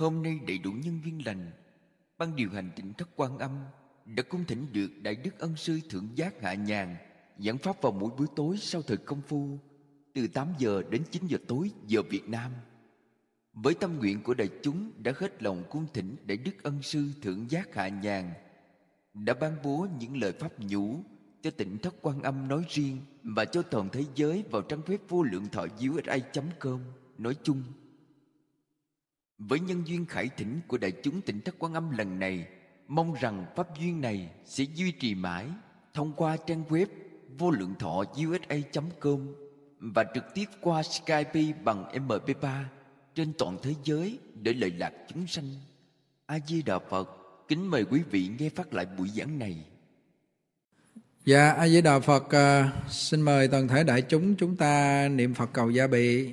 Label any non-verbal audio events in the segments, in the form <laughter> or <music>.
Hôm nay đầy đủ nhân viên lành Ban điều hành tỉnh thất quan âm Đã cung thỉnh được Đại Đức Ân Sư Thượng Giác Hạ Nhàn Giảng pháp vào mỗi buổi tối sau thời công phu Từ 8 giờ đến 9 giờ tối giờ Việt Nam Với tâm nguyện của đại chúng đã hết lòng cung thỉnh Đại Đức Ân Sư Thượng Giác Hạ Nhàn Đã ban bố những lời pháp nhũ cho tỉnh thất quan âm nói riêng và cho toàn thế giới vào trang web vô lượng thọ diếu ai.com nói chung với nhân duyên khải thỉnh của đại chúng tỉnh Thất Quán Âm lần này, mong rằng pháp duyên này sẽ duy trì mãi thông qua trang web vô lượng thọ usa.com và trực tiếp qua Skype bằng MP3 trên toàn thế giới để lợi lạc chúng sanh. A Di Đà Phật, kính mời quý vị nghe phát lại buổi giảng này. Dạ, A Di Đà Phật, à, xin mời toàn thể đại chúng chúng ta niệm Phật cầu gia bị.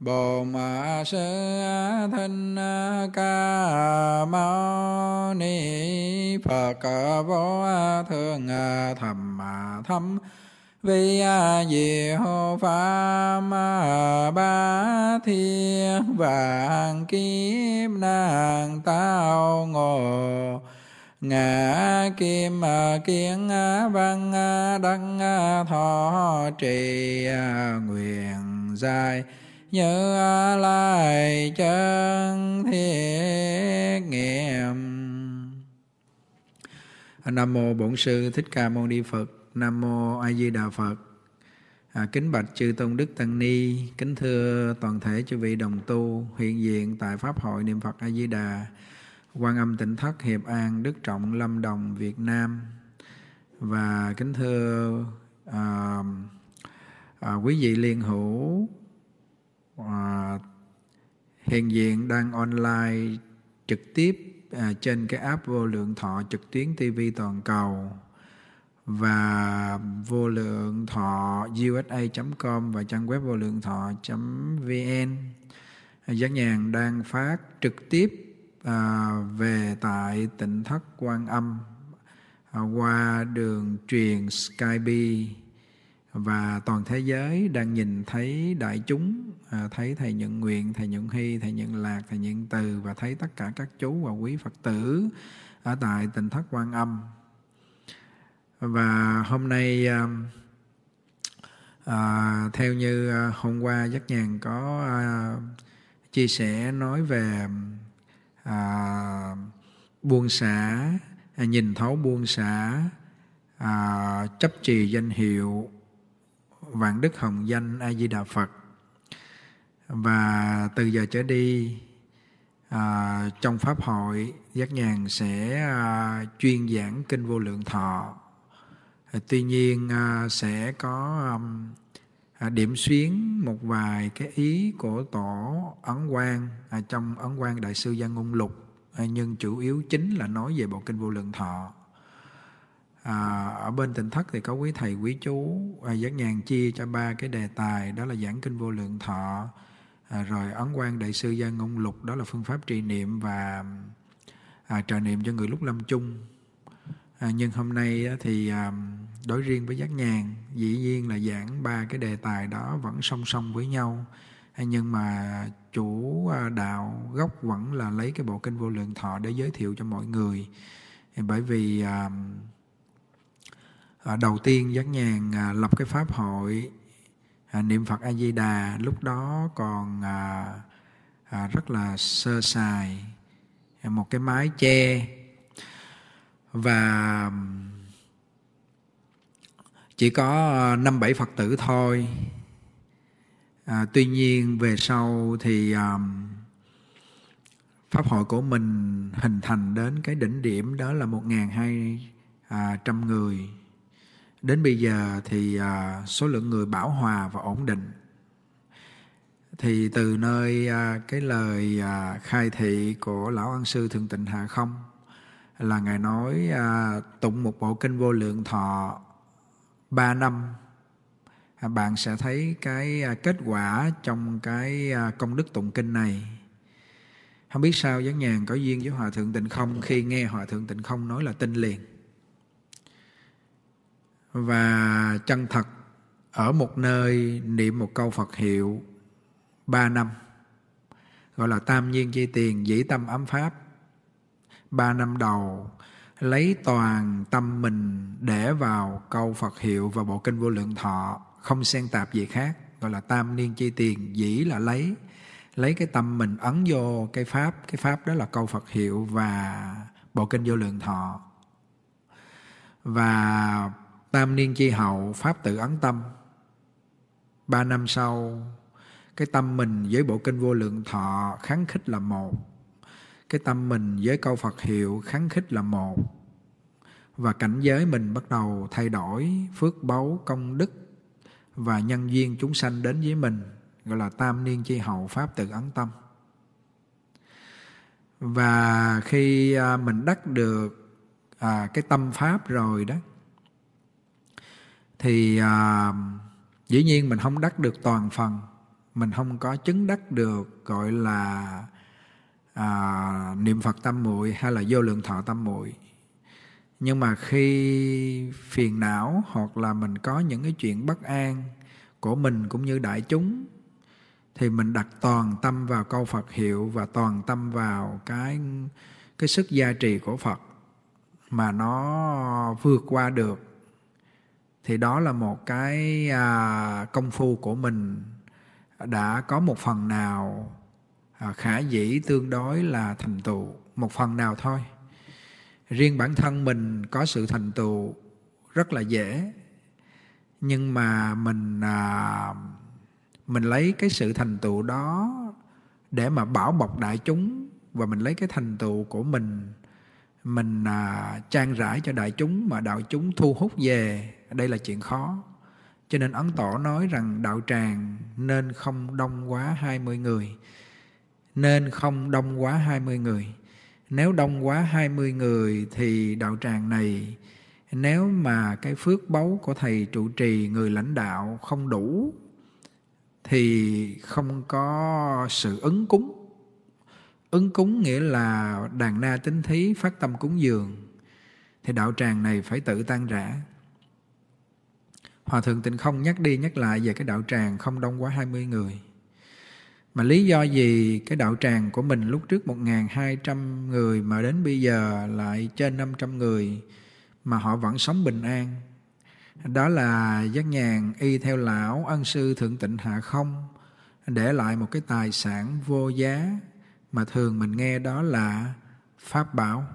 bồ ma Sư Thích Ca Mâu Ni Phật Vô Thượng Thầm Thâm Vi Diệu Pháp Ba Thiên Vạn Kiếp Nàng Tao Ngộ ngã kim kiến văn đăng thọ trì nguyện dài như lai chân thiết nghiệm nam mô bổn sư thích ca mâu ni phật nam mô a di đà phật à, kính bạch chư tôn đức tăng ni kính thưa toàn thể chư vị đồng tu hiện diện tại pháp hội niệm phật a di đà quan âm tỉnh thất hiệp an đức trọng lâm đồng việt nam và kính thưa à, à, quý vị liên hữu à, hiện diện đang online trực tiếp à, trên cái app vô lượng thọ trực tuyến TV toàn cầu và vô lượng thọ usa.com và trang web vô lượng thọ.vn à, Giác nhàn đang phát trực tiếp à, về tại tỉnh thất quan âm à, qua đường truyền Skype và toàn thế giới đang nhìn thấy đại chúng à, thấy thầy nhận nguyện thầy nhận hy thầy nhận lạc thầy nhận từ và thấy tất cả các chú và quý phật tử ở tại tỉnh thất quan âm và hôm nay à, à theo như à, hôm qua giác nhàn có à, chia sẻ nói về à, buông xả nhìn thấu buông xả à, chấp trì danh hiệu vạn đức hồng danh a di đà phật và từ giờ trở đi à, trong pháp hội giác nhàn sẽ à, chuyên giảng kinh vô lượng thọ tuy nhiên à, sẽ có à, điểm xuyến một vài cái ý của tổ ấn quang à, trong ấn quang đại sư gia ngôn lục à, nhưng chủ yếu chính là nói về bộ kinh vô lượng thọ à, ở bên tỉnh thất thì có quý thầy quý chú à, giác nhàn chia cho ba cái đề tài đó là giảng kinh vô lượng thọ à, rồi ấn quan đại sư gia ngôn lục đó là phương pháp trì niệm và à, trợ niệm cho người lúc lâm chung à, nhưng hôm nay thì à, đối riêng với giác nhàn dĩ nhiên là giảng ba cái đề tài đó vẫn song song với nhau à, nhưng mà chủ à, đạo gốc vẫn là lấy cái bộ kinh vô lượng thọ để giới thiệu cho mọi người bởi vì à, À, đầu tiên Giác Nhàn à, lập cái pháp hội à, niệm Phật A Di Đà lúc đó còn rất là sơ sài một cái mái che và chỉ có năm bảy phật tử thôi à, tuy nhiên về sau thì um, pháp hội của mình hình thành đến cái đỉnh điểm đó là một ngàn hai trăm người Đến bây giờ thì à, số lượng người bảo hòa và ổn định thì từ nơi à, cái lời à, khai thị của lão an sư thượng tịnh hà không là ngài nói tụng một bộ kinh vô lượng thọ ba năm bạn sẽ thấy cái kết quả trong cái công đức tụng kinh này không biết sao gián nhàn có duyên với hòa thượng tịnh không khi nghe hòa thượng tịnh không nói là tin liền và chân thật ở một nơi niệm một câu Phật hiệu ba năm gọi là tam nhiên chi tiền dĩ tâm ấm pháp ba năm đầu lấy toàn tâm mình để vào câu Phật hiệu và bộ kinh vô lượng thọ không xen tạp gì khác gọi là tam niên chi tiền dĩ là lấy lấy cái tâm mình ấn vô cái pháp cái pháp đó là câu Phật hiệu và bộ kinh vô lượng thọ và Tam niên chi hậu Pháp tự ấn tâm. Ba năm sau, cái tâm mình với bộ kinh vô lượng thọ kháng khích là một. Cái tâm mình với câu Phật hiệu kháng khích là một. Và cảnh giới mình bắt đầu thay đổi, phước báu, công đức và nhân duyên chúng sanh đến với mình gọi là tam niên chi hậu pháp tự ấn tâm và khi à, mình đắc được à, cái tâm pháp rồi đó thì à, dĩ nhiên mình không đắc được toàn phần mình không có chứng đắc được gọi là à, niệm phật tâm muội hay là vô lượng thọ tâm muội nhưng mà khi phiền não hoặc là mình có những cái chuyện bất an của mình cũng như đại chúng thì mình đặt toàn tâm vào câu Phật hiệu và toàn tâm vào cái cái sức gia trì của Phật mà nó vượt qua được thì đó là một cái à, công phu của mình đã có một phần nào à, khả dĩ tương đối là thành tựu một phần nào thôi riêng bản thân mình có sự thành tựu rất là dễ nhưng mà mình à, mình lấy cái sự thành tựu đó để mà bảo bọc đại chúng và mình lấy cái thành tựu của mình mình à, trang rãi cho đại chúng mà đạo chúng thu hút về đây là chuyện khó cho nên ấn tổ nói rằng đạo tràng nên không đông quá 20 người nên không đông quá 20 người nếu đông quá 20 người thì đạo tràng này nếu mà cái phước báu của thầy trụ trì người lãnh đạo không đủ thì không có sự ứng cúng Ứng cúng nghĩa là đàn na tính thí phát tâm cúng dường thì đạo tràng này phải tự tan rã. Hòa thượng tịnh không nhắc đi nhắc lại về cái đạo tràng không đông quá 20 người. Mà lý do gì cái đạo tràng của mình lúc trước 1.200 người mà đến bây giờ lại trên 500 người mà họ vẫn sống bình an. Đó là giác nhàn y theo lão ân sư thượng tịnh hạ không để lại một cái tài sản vô giá mà thường mình nghe đó là pháp bảo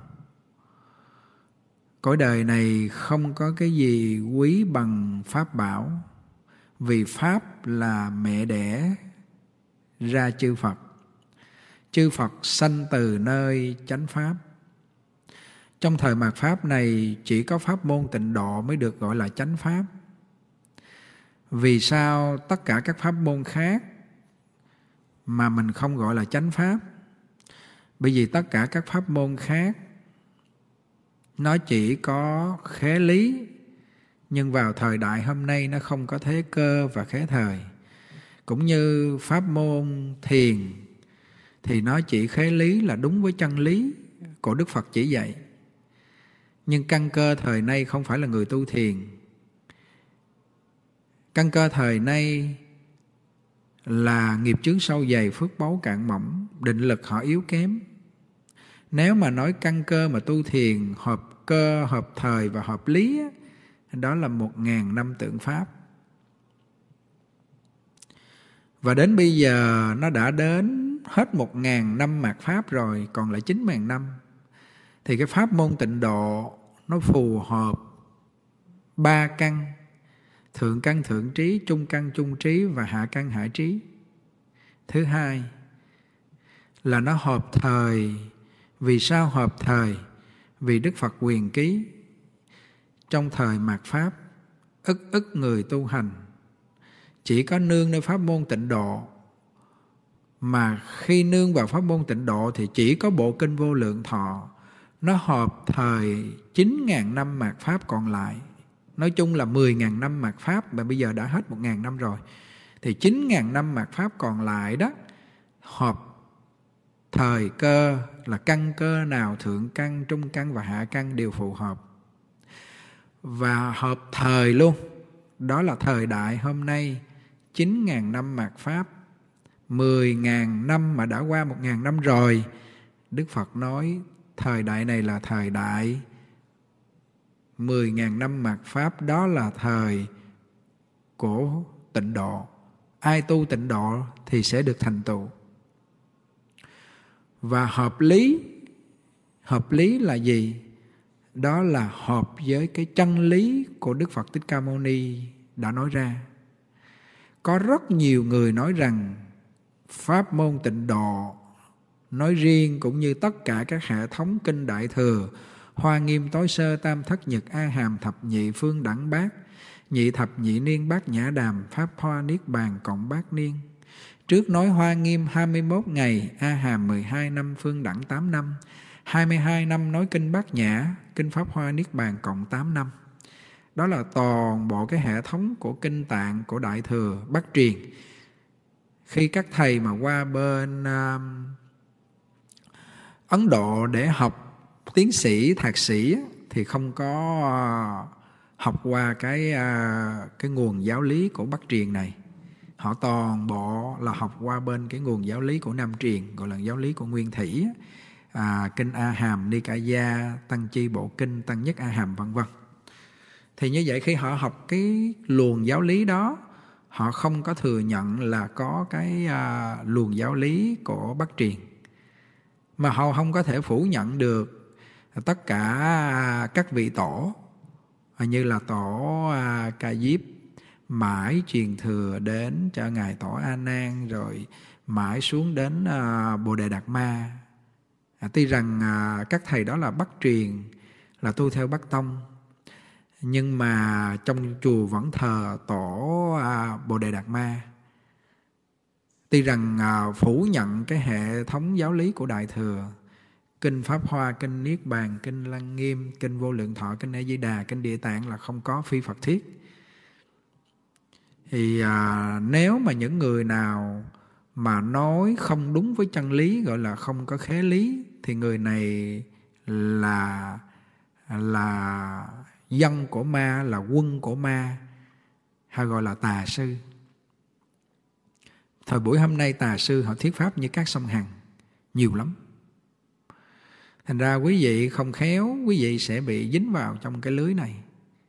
cõi đời này không có cái gì quý bằng pháp bảo vì pháp là mẹ đẻ ra chư phật chư phật sanh từ nơi chánh pháp trong thời mạt pháp này chỉ có pháp môn tịnh độ mới được gọi là chánh pháp vì sao tất cả các pháp môn khác mà mình không gọi là chánh pháp bởi vì tất cả các pháp môn khác nó chỉ có khế lý nhưng vào thời đại hôm nay nó không có thế cơ và khế thời cũng như pháp môn thiền thì nó chỉ khế lý là đúng với chân lý của đức phật chỉ dạy nhưng căn cơ thời nay không phải là người tu thiền căn cơ thời nay là nghiệp chướng sâu dày phước báu cạn mỏng định lực họ yếu kém nếu mà nói căn cơ mà tu thiền hợp cơ hợp thời và hợp lý đó là một ngàn năm tượng pháp và đến bây giờ nó đã đến hết một ngàn năm mạt pháp rồi còn lại chín ngàn năm thì cái pháp môn tịnh độ nó phù hợp ba căn thượng căn thượng trí trung căn trung trí và hạ căn hạ trí thứ hai là nó hợp thời vì sao hợp thời? Vì Đức Phật quyền ký trong thời mạt Pháp ức ức người tu hành chỉ có nương nơi pháp môn tịnh độ mà khi nương vào pháp môn tịnh độ thì chỉ có bộ kinh vô lượng thọ nó hợp thời 9.000 năm mạt Pháp còn lại. Nói chung là 10.000 năm mạt Pháp mà bây giờ đã hết 1.000 năm rồi. Thì 9.000 năm mạt Pháp còn lại đó hợp thời cơ là căn cơ nào thượng căn trung căn và hạ căn đều phù hợp và hợp thời luôn đó là thời đại hôm nay 9.000 năm mạt Pháp 10.000 năm mà đã qua 1.000 năm rồi Đức Phật nói thời đại này là thời đại 10.000 năm mạt Pháp đó là thời của tịnh độ ai tu tịnh độ thì sẽ được thành tựu và hợp lý hợp lý là gì đó là hợp với cái chân lý của đức phật thích ca mâu ni đã nói ra có rất nhiều người nói rằng pháp môn tịnh độ nói riêng cũng như tất cả các hệ thống kinh đại thừa hoa nghiêm tối sơ tam thất nhật a hàm thập nhị phương đẳng bát nhị thập nhị niên bát nhã đàm pháp hoa niết bàn cộng bát niên Trước nói Hoa Nghiêm 21 ngày, A Hàm 12 năm, Phương Đẳng 8 năm, 22 năm nói Kinh Bát Nhã, Kinh Pháp Hoa Niết Bàn cộng 8 năm. Đó là toàn bộ cái hệ thống của Kinh Tạng, của Đại Thừa, Bắc truyền Khi các thầy mà qua bên uh, Ấn Độ để học tiến sĩ, thạc sĩ thì không có uh, học qua cái uh, cái nguồn giáo lý của Bắc truyền này họ toàn bộ là học qua bên cái nguồn giáo lý của nam truyền gọi là giáo lý của nguyên thủy à, kinh a hàm nikaya tăng chi bộ kinh tăng nhất a hàm vân vân thì như vậy khi họ học cái luồng giáo lý đó họ không có thừa nhận là có cái à, luồng giáo lý của bắc truyền mà họ không có thể phủ nhận được tất cả à, các vị tổ à, như là tổ à, ca diếp mãi truyền thừa đến cho ngài tổ a nan rồi mãi xuống đến uh, bồ đề đạt ma à, tuy rằng uh, các thầy đó là bắt truyền là tu theo bắc tông nhưng mà trong chùa vẫn thờ tổ à, bồ đề đạt ma tuy rằng à, phủ nhận cái hệ thống giáo lý của đại thừa kinh pháp hoa kinh niết bàn kinh lăng nghiêm kinh vô lượng thọ kinh a di đà kinh địa tạng là không có phi phật thiết thì à, nếu mà những người nào mà nói không đúng với chân lý gọi là không có khế lý thì người này là là dân của ma là quân của ma hay gọi là tà sư thời buổi hôm nay tà sư họ thuyết pháp như các sông hằng nhiều lắm thành ra quý vị không khéo quý vị sẽ bị dính vào trong cái lưới này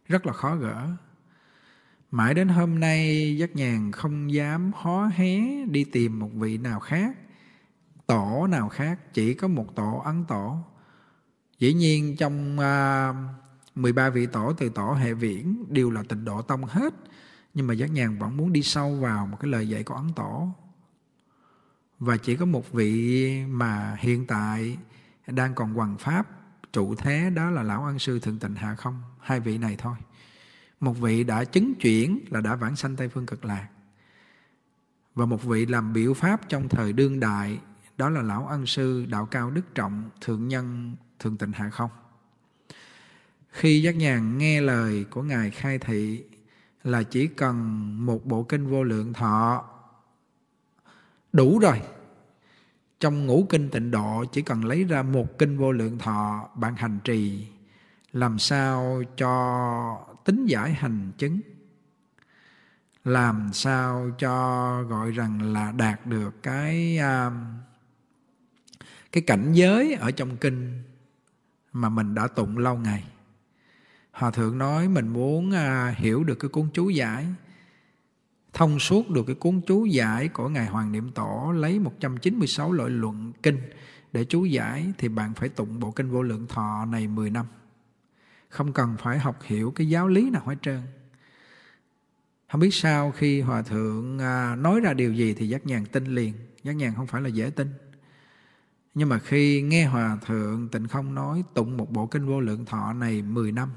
rất là khó gỡ mãi đến hôm nay giác nhàn không dám hó hé đi tìm một vị nào khác tổ nào khác chỉ có một tổ ấn tổ dĩ nhiên trong uh, à, 13 vị tổ từ tổ hệ viễn đều là tịnh độ tông hết nhưng mà giác nhàn vẫn muốn đi sâu vào một cái lời dạy của ấn tổ và chỉ có một vị mà hiện tại đang còn hoằng pháp trụ thế đó là lão ân sư thượng tịnh hạ không hai vị này thôi một vị đã chứng chuyển là đã vãng sanh Tây Phương Cực Lạc. Và một vị làm biểu pháp trong thời đương đại đó là Lão Ân Sư Đạo Cao Đức Trọng Thượng Nhân Thượng Tịnh Hạ Không. Khi giác nhàn nghe lời của Ngài khai thị là chỉ cần một bộ kinh vô lượng thọ đủ rồi. Trong ngũ kinh tịnh độ chỉ cần lấy ra một kinh vô lượng thọ bạn hành trì làm sao cho tính giải hành chứng làm sao cho gọi rằng là đạt được cái à, cái cảnh giới ở trong kinh mà mình đã tụng lâu ngày hòa thượng nói mình muốn à, hiểu được cái cuốn chú giải thông suốt được cái cuốn chú giải của ngài Hoàng Niệm Tổ lấy 196 loại luận kinh để chú giải thì bạn phải tụng bộ kinh vô lượng thọ này 10 năm không cần phải học hiểu cái giáo lý nào hết trơn không biết sao khi hòa thượng à, nói ra điều gì thì giác nhàn tin liền giác nhàn không phải là dễ tin nhưng mà khi nghe hòa thượng tịnh không nói tụng một bộ kinh vô lượng thọ này 10 năm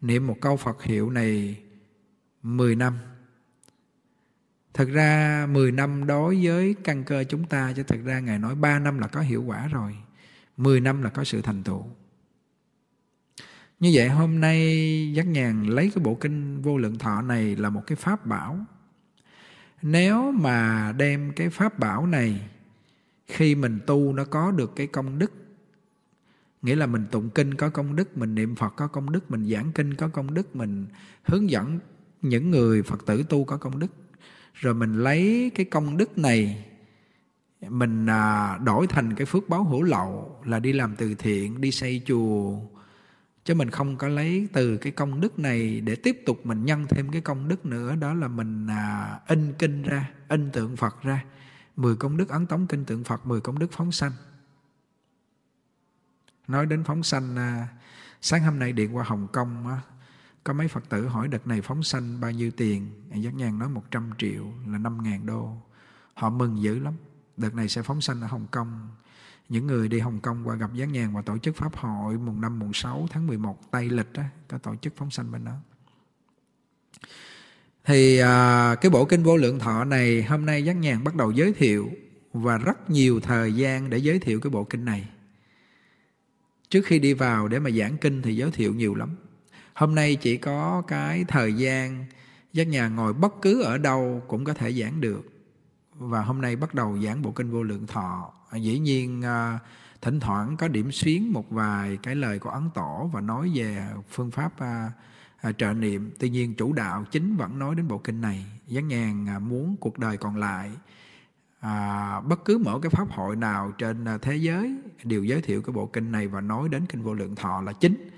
niệm một câu phật hiệu này 10 năm Thật ra 10 năm đối với căn cơ chúng ta Chứ thật ra Ngài nói 3 năm là có hiệu quả rồi 10 năm là có sự thành tựu như vậy hôm nay Giác Nhàn lấy cái bộ kinh vô lượng thọ này là một cái pháp bảo. Nếu mà đem cái pháp bảo này khi mình tu nó có được cái công đức nghĩa là mình tụng kinh có công đức mình niệm phật có công đức mình giảng kinh có công đức mình hướng dẫn những người phật tử tu có công đức rồi mình lấy cái công đức này mình à, đổi thành cái phước báo hữu lậu là đi làm từ thiện đi xây chùa chứ mình không có lấy từ cái công đức này để tiếp tục mình nhân thêm cái công đức nữa đó là mình à, in kinh ra in tượng phật ra 10 công đức ấn tống kinh tượng phật 10 công đức phóng sanh nói đến phóng sanh à, sáng hôm nay điện qua hồng kông á, có mấy phật tử hỏi đợt này phóng sanh bao nhiêu tiền giác nhàn nói 100 triệu là 5.000 đô họ mừng dữ lắm đợt này sẽ phóng sanh ở hồng kông những người đi Hồng Kông qua gặp Giáng Nhàn và tổ chức Pháp hội mùng 5, mùng 6 tháng 11 Tây Lịch á, có tổ chức phóng sanh bên đó. Thì à, cái bộ kinh vô lượng thọ này hôm nay Giáng Nhàn bắt đầu giới thiệu và rất nhiều thời gian để giới thiệu cái bộ kinh này. Trước khi đi vào để mà giảng kinh thì giới thiệu nhiều lắm. Hôm nay chỉ có cái thời gian Giáng Nhàn ngồi bất cứ ở đâu cũng có thể giảng được. Và hôm nay bắt đầu giảng bộ kinh vô lượng thọ À, dĩ nhiên à, thỉnh thoảng có điểm xuyến một vài cái lời của ấn tổ và nói về phương pháp à, à trợ niệm tuy nhiên chủ đạo chính vẫn nói đến bộ kinh này dán nhàn muốn cuộc đời còn lại à, bất cứ mở cái pháp hội nào trên thế giới đều giới thiệu cái bộ kinh này và nói đến kinh vô lượng thọ là chính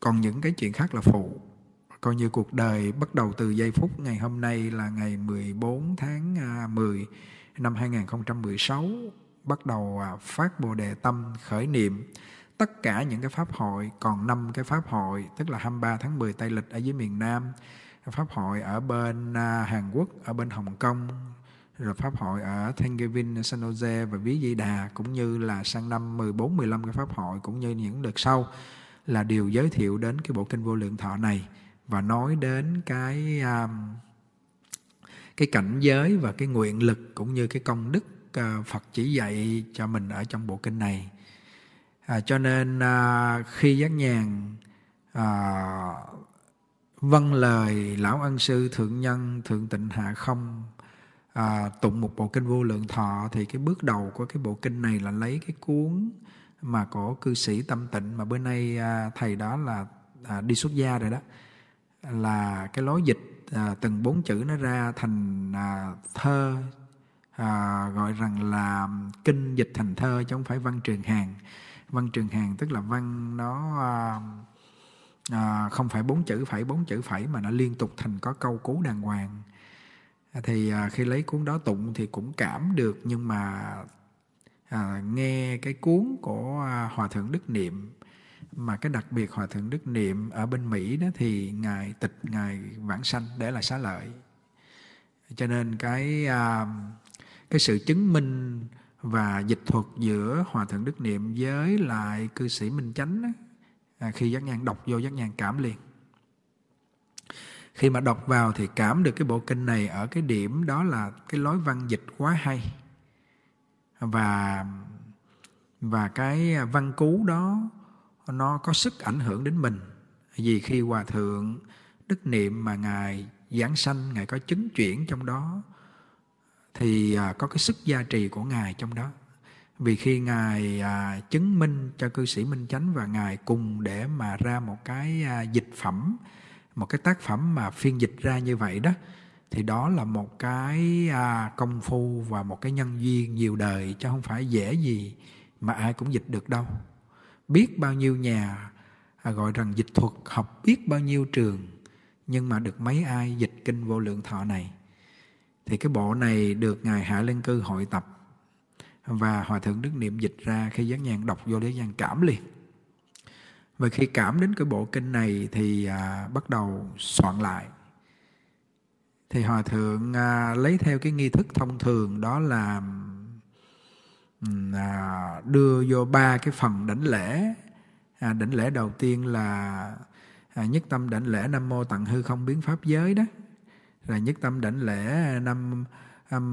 còn những cái chuyện khác là phụ coi như cuộc đời bắt đầu từ giây phút ngày hôm nay là ngày 14 tháng à, 10 năm 2016 bắt đầu à, phát Bồ Đề Tâm khởi niệm tất cả những cái pháp hội còn năm cái pháp hội tức là 23 tháng 10 Tây lịch ở dưới miền Nam pháp hội ở bên à, Hàn Quốc ở bên Hồng Kông rồi pháp hội ở Thanksgiving, San Jose và Ví Di Đà cũng như là sang năm 14, 15 cái pháp hội cũng như những đợt sau là điều giới thiệu đến cái bộ kinh vô lượng thọ này và nói đến cái um, cái cảnh giới và cái nguyện lực cũng như cái công đức à, Phật chỉ dạy cho mình ở trong bộ kinh này. À, cho nên à, khi giác nhàn à, vâng lời lão ân sư thượng nhân thượng tịnh hạ không à, tụng một bộ kinh vô lượng thọ thì cái bước đầu của cái bộ kinh này là lấy cái cuốn mà của cư sĩ tâm tịnh mà bữa nay à, thầy đó là à, đi xuất gia rồi đó là cái lối dịch à, từng bốn chữ nó ra thành à, thơ à, gọi rằng là kinh dịch thành thơ chứ không phải văn trường hàng văn trường hàng tức là văn nó à, à, không phải bốn chữ phải bốn chữ phải mà nó liên tục thành có câu cú đàng hoàng à, thì à, khi lấy cuốn đó tụng thì cũng cảm được nhưng mà à, nghe cái cuốn của à, hòa thượng đức niệm mà cái đặc biệt hòa thượng đức niệm ở bên mỹ đó thì ngài tịch ngài vãng sanh để là xá lợi cho nên cái à, cái sự chứng minh và dịch thuật giữa hòa thượng đức niệm với lại cư sĩ minh chánh đó, à, khi giác nhan đọc vô giác nhan cảm liền khi mà đọc vào thì cảm được cái bộ kinh này ở cái điểm đó là cái lối văn dịch quá hay và và cái văn cú đó nó có sức ảnh hưởng đến mình vì khi hòa thượng đức niệm mà ngài giảng sanh ngài có chứng chuyển trong đó thì à, có cái sức gia trì của ngài trong đó vì khi ngài à, chứng minh cho cư sĩ minh chánh và ngài cùng để mà ra một cái à, dịch phẩm một cái tác phẩm mà phiên dịch ra như vậy đó thì đó là một cái công phu và một cái nhân duyên nhiều đời chứ không phải dễ gì mà ai cũng dịch được đâu biết bao nhiêu nhà à, gọi rằng dịch thuật học biết bao nhiêu trường nhưng mà được mấy ai dịch kinh vô lượng thọ này thì cái bộ này được ngài hạ liên cư hội tập và hòa thượng đức niệm dịch ra khi giác nhàn đọc vô để nhàn cảm liền và khi cảm đến cái bộ kinh này thì à, bắt đầu soạn lại thì hòa thượng à, lấy theo cái nghi thức thông thường đó là à, đưa vô ba cái phần đảnh lễ à, đảnh lễ đầu tiên là à, nhất tâm đảnh lễ nam mô tặng hư không biến pháp giới đó rồi nhất tâm đảnh lễ nam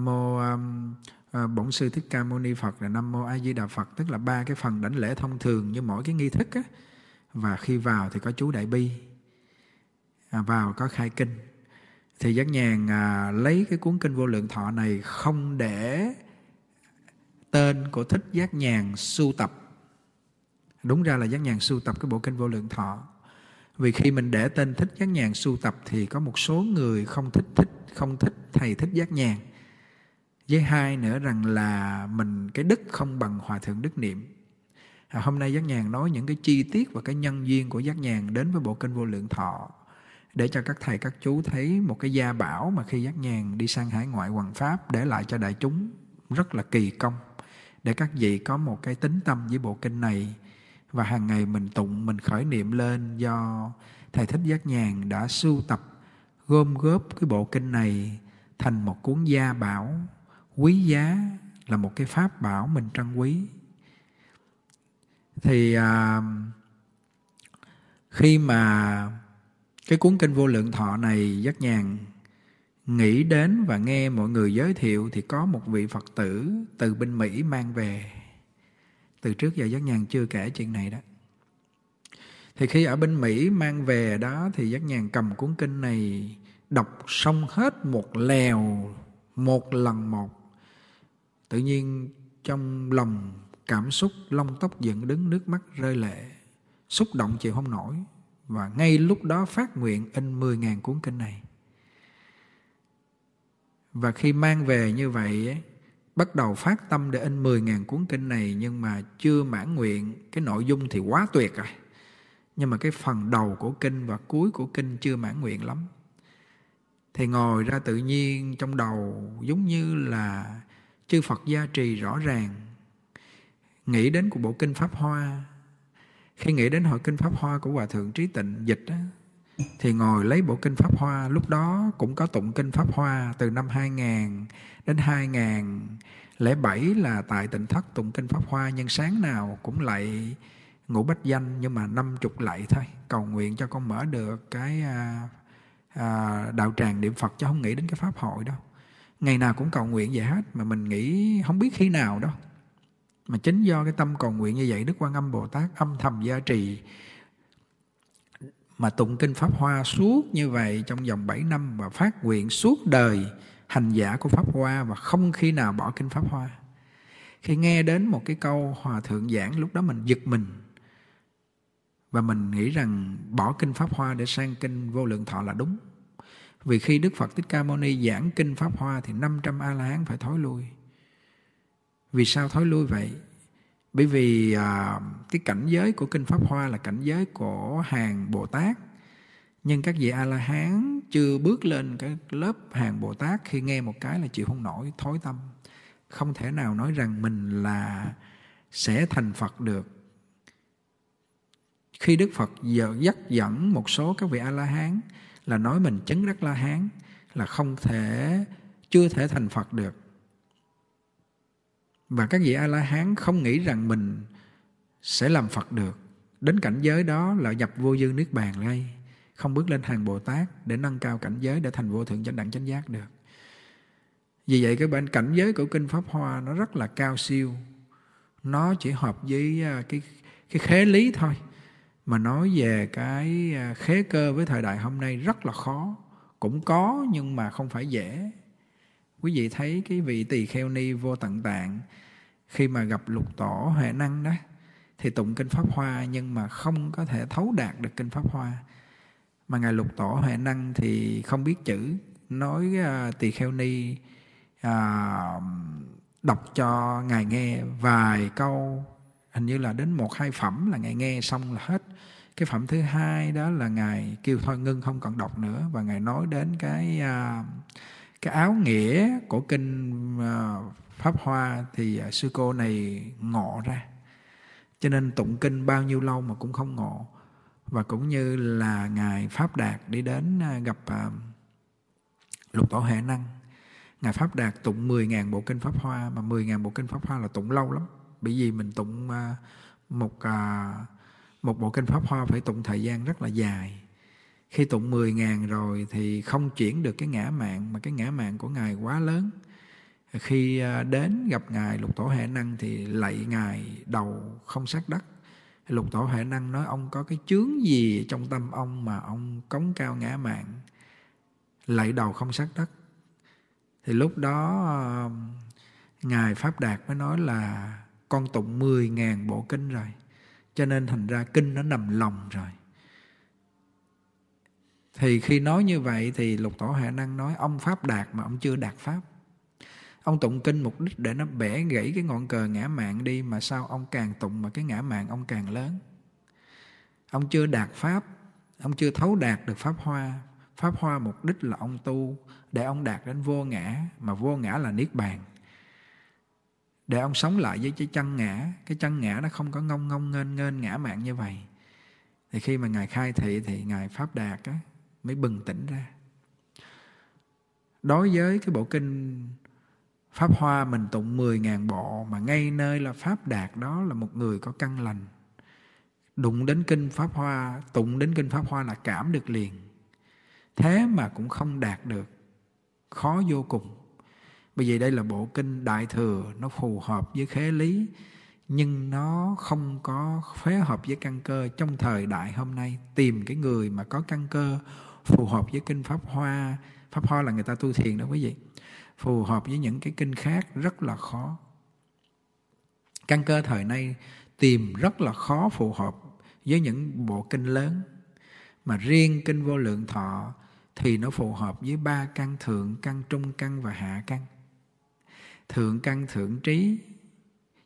mô um, à, bổn sư thích ca mâu ni phật là nam mô a di đà phật tức là ba cái phần đảnh lễ thông thường như mỗi cái nghi thức á và khi vào thì có chú đại bi à, vào có khai kinh thì giác nhàn à, lấy cái cuốn kinh vô lượng thọ này không để tên của thích giác nhàn sưu tập đúng ra là giác nhàn sưu tập cái bộ kinh vô lượng thọ vì khi mình để tên thích giác nhàn sưu tập thì có một số người không thích thích không thích thầy thích giác nhàn với hai nữa rằng là mình cái đức không bằng hòa thượng đức niệm à, hôm nay giác nhàn nói những cái chi tiết và cái nhân duyên của giác nhàn đến với bộ kinh vô lượng thọ để cho các thầy các chú thấy một cái gia bảo mà khi giác nhàn đi sang hải ngoại hoằng pháp để lại cho đại chúng rất là kỳ công để các vị có một cái tính tâm với bộ kinh này và hàng ngày mình tụng mình khởi niệm lên do thầy thích giác nhàn đã sưu tập gom góp cái bộ kinh này thành một cuốn gia bảo quý giá là một cái pháp bảo mình trân quý thì à, khi mà cái cuốn kinh vô lượng thọ này giác nhàn nghĩ đến và nghe mọi người giới thiệu thì có một vị phật tử từ bên mỹ mang về từ trước giờ giác nhàn chưa kể chuyện này đó thì khi ở bên mỹ mang về đó thì giác nhàn cầm cuốn kinh này đọc xong hết một lèo một lần một tự nhiên trong lòng cảm xúc lông tóc dựng đứng nước mắt rơi lệ xúc động chịu không nổi và ngay lúc đó phát nguyện in 10.000 cuốn kinh này và khi mang về như vậy bắt đầu phát tâm để in 10.000 cuốn kinh này nhưng mà chưa mãn nguyện, cái nội dung thì quá tuyệt rồi. Nhưng mà cái phần đầu của kinh và cuối của kinh chưa mãn nguyện lắm. Thì ngồi ra tự nhiên trong đầu giống như là chư Phật gia trì rõ ràng. Nghĩ đến của bộ kinh Pháp Hoa, khi nghĩ đến hội kinh Pháp Hoa của Hòa Thượng Trí Tịnh dịch á, thì ngồi lấy bộ kinh Pháp Hoa lúc đó cũng có tụng kinh Pháp Hoa từ năm 2000 đến 2007 là tại tỉnh thất tụng kinh Pháp Hoa nhưng sáng nào cũng lại ngủ bách danh nhưng mà năm chục lạy thôi cầu nguyện cho con mở được cái à, à, đạo tràng niệm Phật cho không nghĩ đến cái pháp hội đâu ngày nào cũng cầu nguyện vậy hết mà mình nghĩ không biết khi nào đâu mà chính do cái tâm cầu nguyện như vậy Đức Quan Âm Bồ Tát âm thầm gia trì mà tụng kinh Pháp Hoa suốt như vậy trong vòng 7 năm và phát nguyện suốt đời hành giả của Pháp Hoa và không khi nào bỏ kinh Pháp Hoa. Khi nghe đến một cái câu Hòa Thượng giảng lúc đó mình giật mình và mình nghĩ rằng bỏ kinh Pháp Hoa để sang kinh Vô Lượng Thọ là đúng. Vì khi Đức Phật Thích Ca Mâu Ni giảng kinh Pháp Hoa thì 500 A-la-hán phải thối lui. Vì sao thối lui vậy? bởi vì à, cái cảnh giới của kinh pháp hoa là cảnh giới của hàng bồ tát nhưng các vị a la hán chưa bước lên cái lớp hàng bồ tát khi nghe một cái là chịu không nổi thối tâm không thể nào nói rằng mình là sẽ thành phật được khi đức phật giờ dắt dẫn một số các vị a la hán là nói mình chấn đắc la hán là không thể chưa thể thành phật được và các vị a la hán không nghĩ rằng mình sẽ làm phật được đến cảnh giới đó là nhập vô dư nước bàn ngay không bước lên hàng bồ tát để nâng cao cảnh giới để thành vô thượng chánh đẳng chánh giác được vì vậy cái bên cảnh giới của kinh pháp hoa nó rất là cao siêu nó chỉ hợp với à, cái cái khế lý thôi mà nói về cái à, khế cơ với thời đại hôm nay rất là khó cũng có nhưng mà không phải dễ quý vị thấy cái vị tỳ kheo ni vô tận tạng khi mà gặp lục tổ huệ năng đó thì tụng kinh pháp hoa nhưng mà không có thể thấu đạt được kinh pháp hoa mà ngài lục tổ huệ năng thì không biết chữ nói uh, tỳ kheo ni uh, đọc cho ngài nghe vài câu hình như là đến một hai phẩm là ngài nghe xong là hết cái phẩm thứ hai đó là ngài kêu thôi ngưng không cần đọc nữa và ngài nói đến cái uh, cái áo nghĩa của kinh ờ, pháp hoa thì ờ, sư cô này ngộ ra cho nên tụng kinh bao nhiêu lâu mà cũng không ngộ và cũng như là ngài pháp đạt đi đến ờ, gặp lục tổ hệ năng ngài pháp đạt tụng 10.000 bộ kinh pháp hoa mà 10.000 bộ kinh pháp hoa là tụng lâu lắm bởi vì mình tụng một một bộ kinh pháp hoa phải tụng thời gian rất là dài khi tụng 10 ngàn rồi thì không chuyển được cái ngã mạng mà cái ngã mạng của ngài quá lớn khi à, đến gặp ngài lục tổ hệ năng thì lạy ngài đầu không sát đất lục tổ hệ năng nói ông có cái chướng gì trong tâm ông mà ông cống cao ngã mạng lạy đầu không sát đất thì lúc đó à, ngài pháp đạt mới nói là con tụng 10.000 bộ kinh rồi cho nên thành ra kinh nó nằm lòng rồi thì khi nói như vậy thì lục tổ hạ năng nói ông pháp đạt mà ông chưa đạt pháp ông tụng kinh mục đích để nó bẻ gãy cái ngọn cờ ngã mạng đi mà sao ông càng tụng mà cái ngã mạng ông càng lớn ông chưa đạt pháp ông chưa thấu đạt được pháp hoa pháp hoa mục đích là ông tu để ông đạt đến vô ngã mà vô ngã là niết bàn để ông sống lại với cái chân ngã cái chân ngã nó không có ngông ngông nghênh nghênh ngã mạng như vậy thì khi mà ngài khai thị thì ngài pháp đạt á mới bừng tỉnh ra đối với cái bộ kinh Pháp Hoa mình tụng 10.000 bộ mà ngay nơi là Pháp Đạt đó là một người có căn lành. Đụng đến kinh Pháp Hoa, tụng đến kinh Pháp Hoa là cảm được liền. Thế mà cũng không đạt được. Khó vô cùng. Bởi vì đây là bộ kinh Đại Thừa, nó phù hợp với khế lý, nhưng nó không có phế hợp với căn cơ trong thời đại hôm nay. Tìm cái người mà có căn cơ phù hợp với kinh pháp hoa pháp hoa là người ta tu thiền đó quý vị phù hợp với những cái kinh khác rất là khó căn cơ thời nay tìm rất là khó phù hợp với những bộ kinh lớn mà riêng kinh vô lượng thọ thì nó phù hợp với ba căn thượng căn trung căn và hạ căn thượng căn thượng trí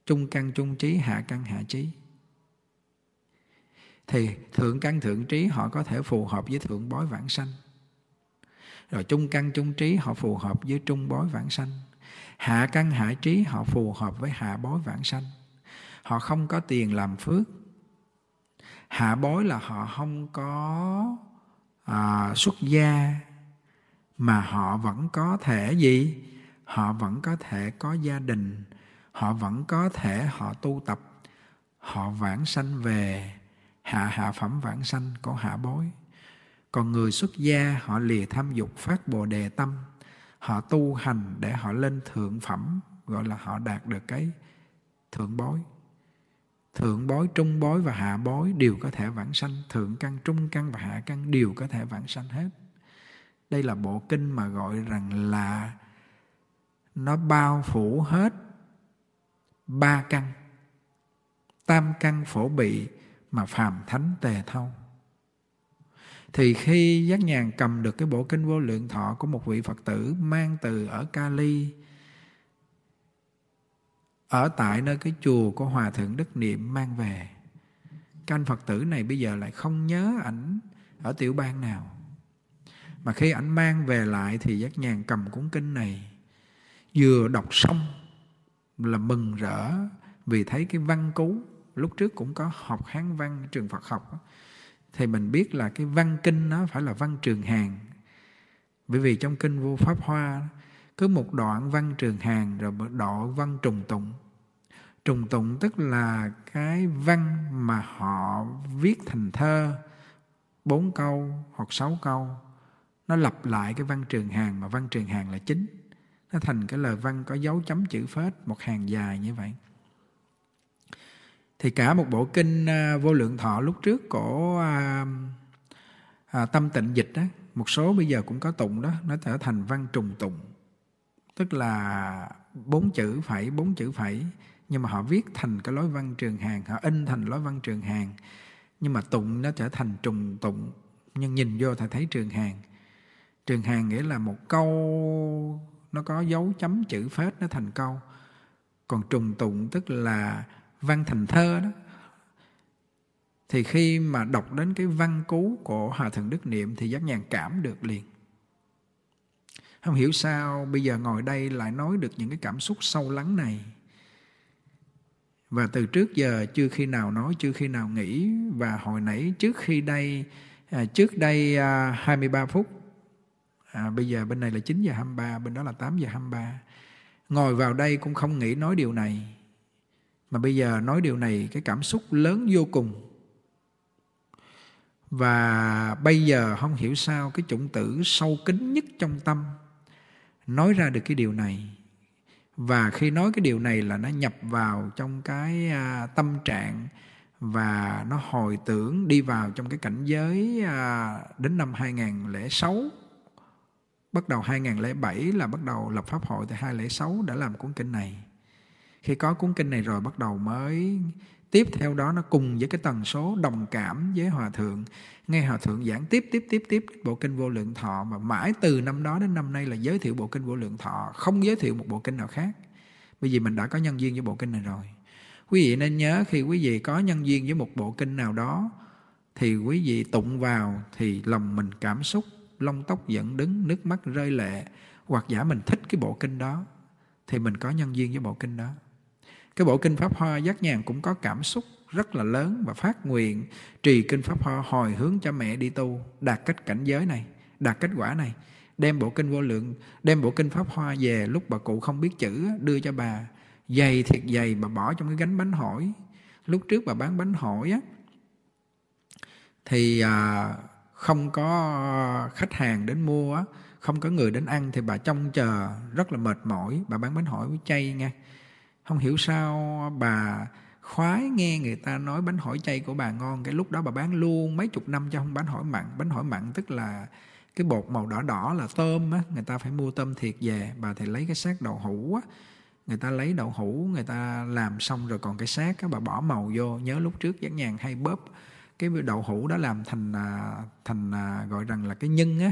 trung căn trung trí hạ căn hạ trí thì thượng căn thượng trí họ có thể phù hợp với thượng bói vãng sanh rồi trung căn trung trí họ phù hợp với trung bói vãng sanh hạ căn hạ trí họ phù hợp với hạ bói vãng sanh họ không có tiền làm phước hạ bói là họ không có à, xuất gia mà họ vẫn có thể gì họ vẫn có thể có gia đình họ vẫn có thể họ tu tập họ vãng sanh về hạ hạ phẩm vãng sanh có hạ bối còn người xuất gia họ lìa tham dục phát bồ đề tâm họ tu hành để họ lên thượng phẩm gọi là họ đạt được cái thượng bối thượng bối trung bối và hạ bối đều có thể vãng sanh thượng căn trung căn và hạ căn đều có thể vãng sanh hết đây là bộ kinh mà gọi rằng là nó bao phủ hết ba căn tam căn phổ bị mà phàm thánh tề thâu thì khi giác nhàn cầm được cái bộ kinh vô lượng thọ của một vị phật tử mang từ ở kali ở tại nơi cái chùa của hòa thượng đức niệm mang về các anh phật tử này bây giờ lại không nhớ ảnh ở tiểu bang nào mà khi ảnh mang về lại thì giác nhàn cầm cuốn kinh này vừa đọc xong là mừng rỡ vì thấy cái văn cú lúc trước cũng có học hán văn trường Phật học thì mình biết là cái văn kinh nó phải là văn trường hàng bởi vì trong kinh vô pháp hoa cứ một đoạn văn trường hàng rồi một đoạn văn trùng tụng trùng tụng tức là cái văn mà họ viết thành thơ bốn câu hoặc sáu câu nó lặp lại cái văn trường hàng mà văn trường hàng là chính nó thành cái lời văn có dấu chấm chữ phết một hàng dài như vậy thì cả một bộ kinh à, vô lượng thọ lúc trước của à, à, tâm tịnh dịch đó một số bây giờ cũng có tụng đó nó trở thành văn trùng tụng tức là bốn chữ phẩy bốn chữ phẩy nhưng mà họ viết thành cái lối văn trường hàng họ in thành lối văn trường hàng nhưng mà tụng nó trở thành trùng tụng nhưng nhìn vô thầy thấy trường hàng trường hàng nghĩa là một câu nó có dấu chấm chữ phết nó thành câu còn trùng tụng tức là văn thành thơ đó thì khi mà đọc đến cái văn cú của hòa thượng đức niệm thì giác nhàn cảm được liền không hiểu sao bây giờ ngồi đây lại nói được những cái cảm xúc sâu lắng này và từ trước giờ chưa khi nào nói chưa khi nào nghĩ và hồi nãy trước khi đây à, trước đây à, 23 phút à, bây giờ bên này là 9 giờ 23 bên đó là 8 giờ 23 ngồi vào đây cũng không nghĩ nói điều này mà bây giờ nói điều này cái cảm xúc lớn vô cùng và bây giờ không hiểu sao cái chủng tử sâu kín nhất trong tâm nói ra được cái điều này và khi nói cái điều này là nó nhập vào trong cái à, tâm trạng và nó hồi tưởng đi vào trong cái cảnh giới à, đến năm 2006 bắt đầu 2007 là bắt đầu lập pháp hội từ 2006 đã làm cuốn kinh này khi có cuốn kinh này rồi bắt đầu mới tiếp theo đó nó cùng với cái tần số đồng cảm với hòa thượng nghe hòa thượng giảng tiếp tiếp tiếp tiếp bộ kinh vô lượng thọ mà mãi từ năm đó đến năm nay là giới thiệu bộ kinh vô lượng thọ không giới thiệu một bộ kinh nào khác bởi vì mình đã có nhân duyên với bộ kinh này rồi quý vị nên nhớ khi quý vị có nhân duyên với một bộ kinh nào đó thì quý vị tụng vào thì lòng mình cảm xúc lông tóc dẫn đứng nước mắt rơi lệ hoặc giả mình thích cái bộ kinh đó thì mình có nhân duyên với bộ kinh đó cái bộ kinh pháp hoa giác nhàn cũng có cảm xúc rất là lớn và phát nguyện trì kinh pháp hoa hồi hướng cho mẹ đi tu đạt kết cảnh giới này đạt kết quả này đem bộ kinh vô lượng đem bộ kinh pháp hoa về lúc bà cụ không biết chữ đưa cho bà dày thiệt dày bà bỏ trong cái gánh bánh hỏi lúc trước bà bán bánh hỏi á thì à, không có khách hàng đến mua không có người đến ăn thì bà trông chờ rất là mệt mỏi bà bán bánh hỏi với chay nha không hiểu sao bà khoái nghe người ta nói bánh hỏi chay của bà ngon cái lúc đó bà bán luôn mấy chục năm cho không bánh hỏi mặn bánh hỏi mặn tức là cái bột màu đỏ đỏ là tôm á người ta phải mua tôm thiệt về bà thì lấy cái xác đậu hũ á người ta lấy đậu hũ người ta làm xong rồi còn cái xác á bà bỏ màu vô nhớ lúc trước giảng nhàn hay bóp cái đậu hũ đó làm thành à, thành à, gọi rằng là cái nhân á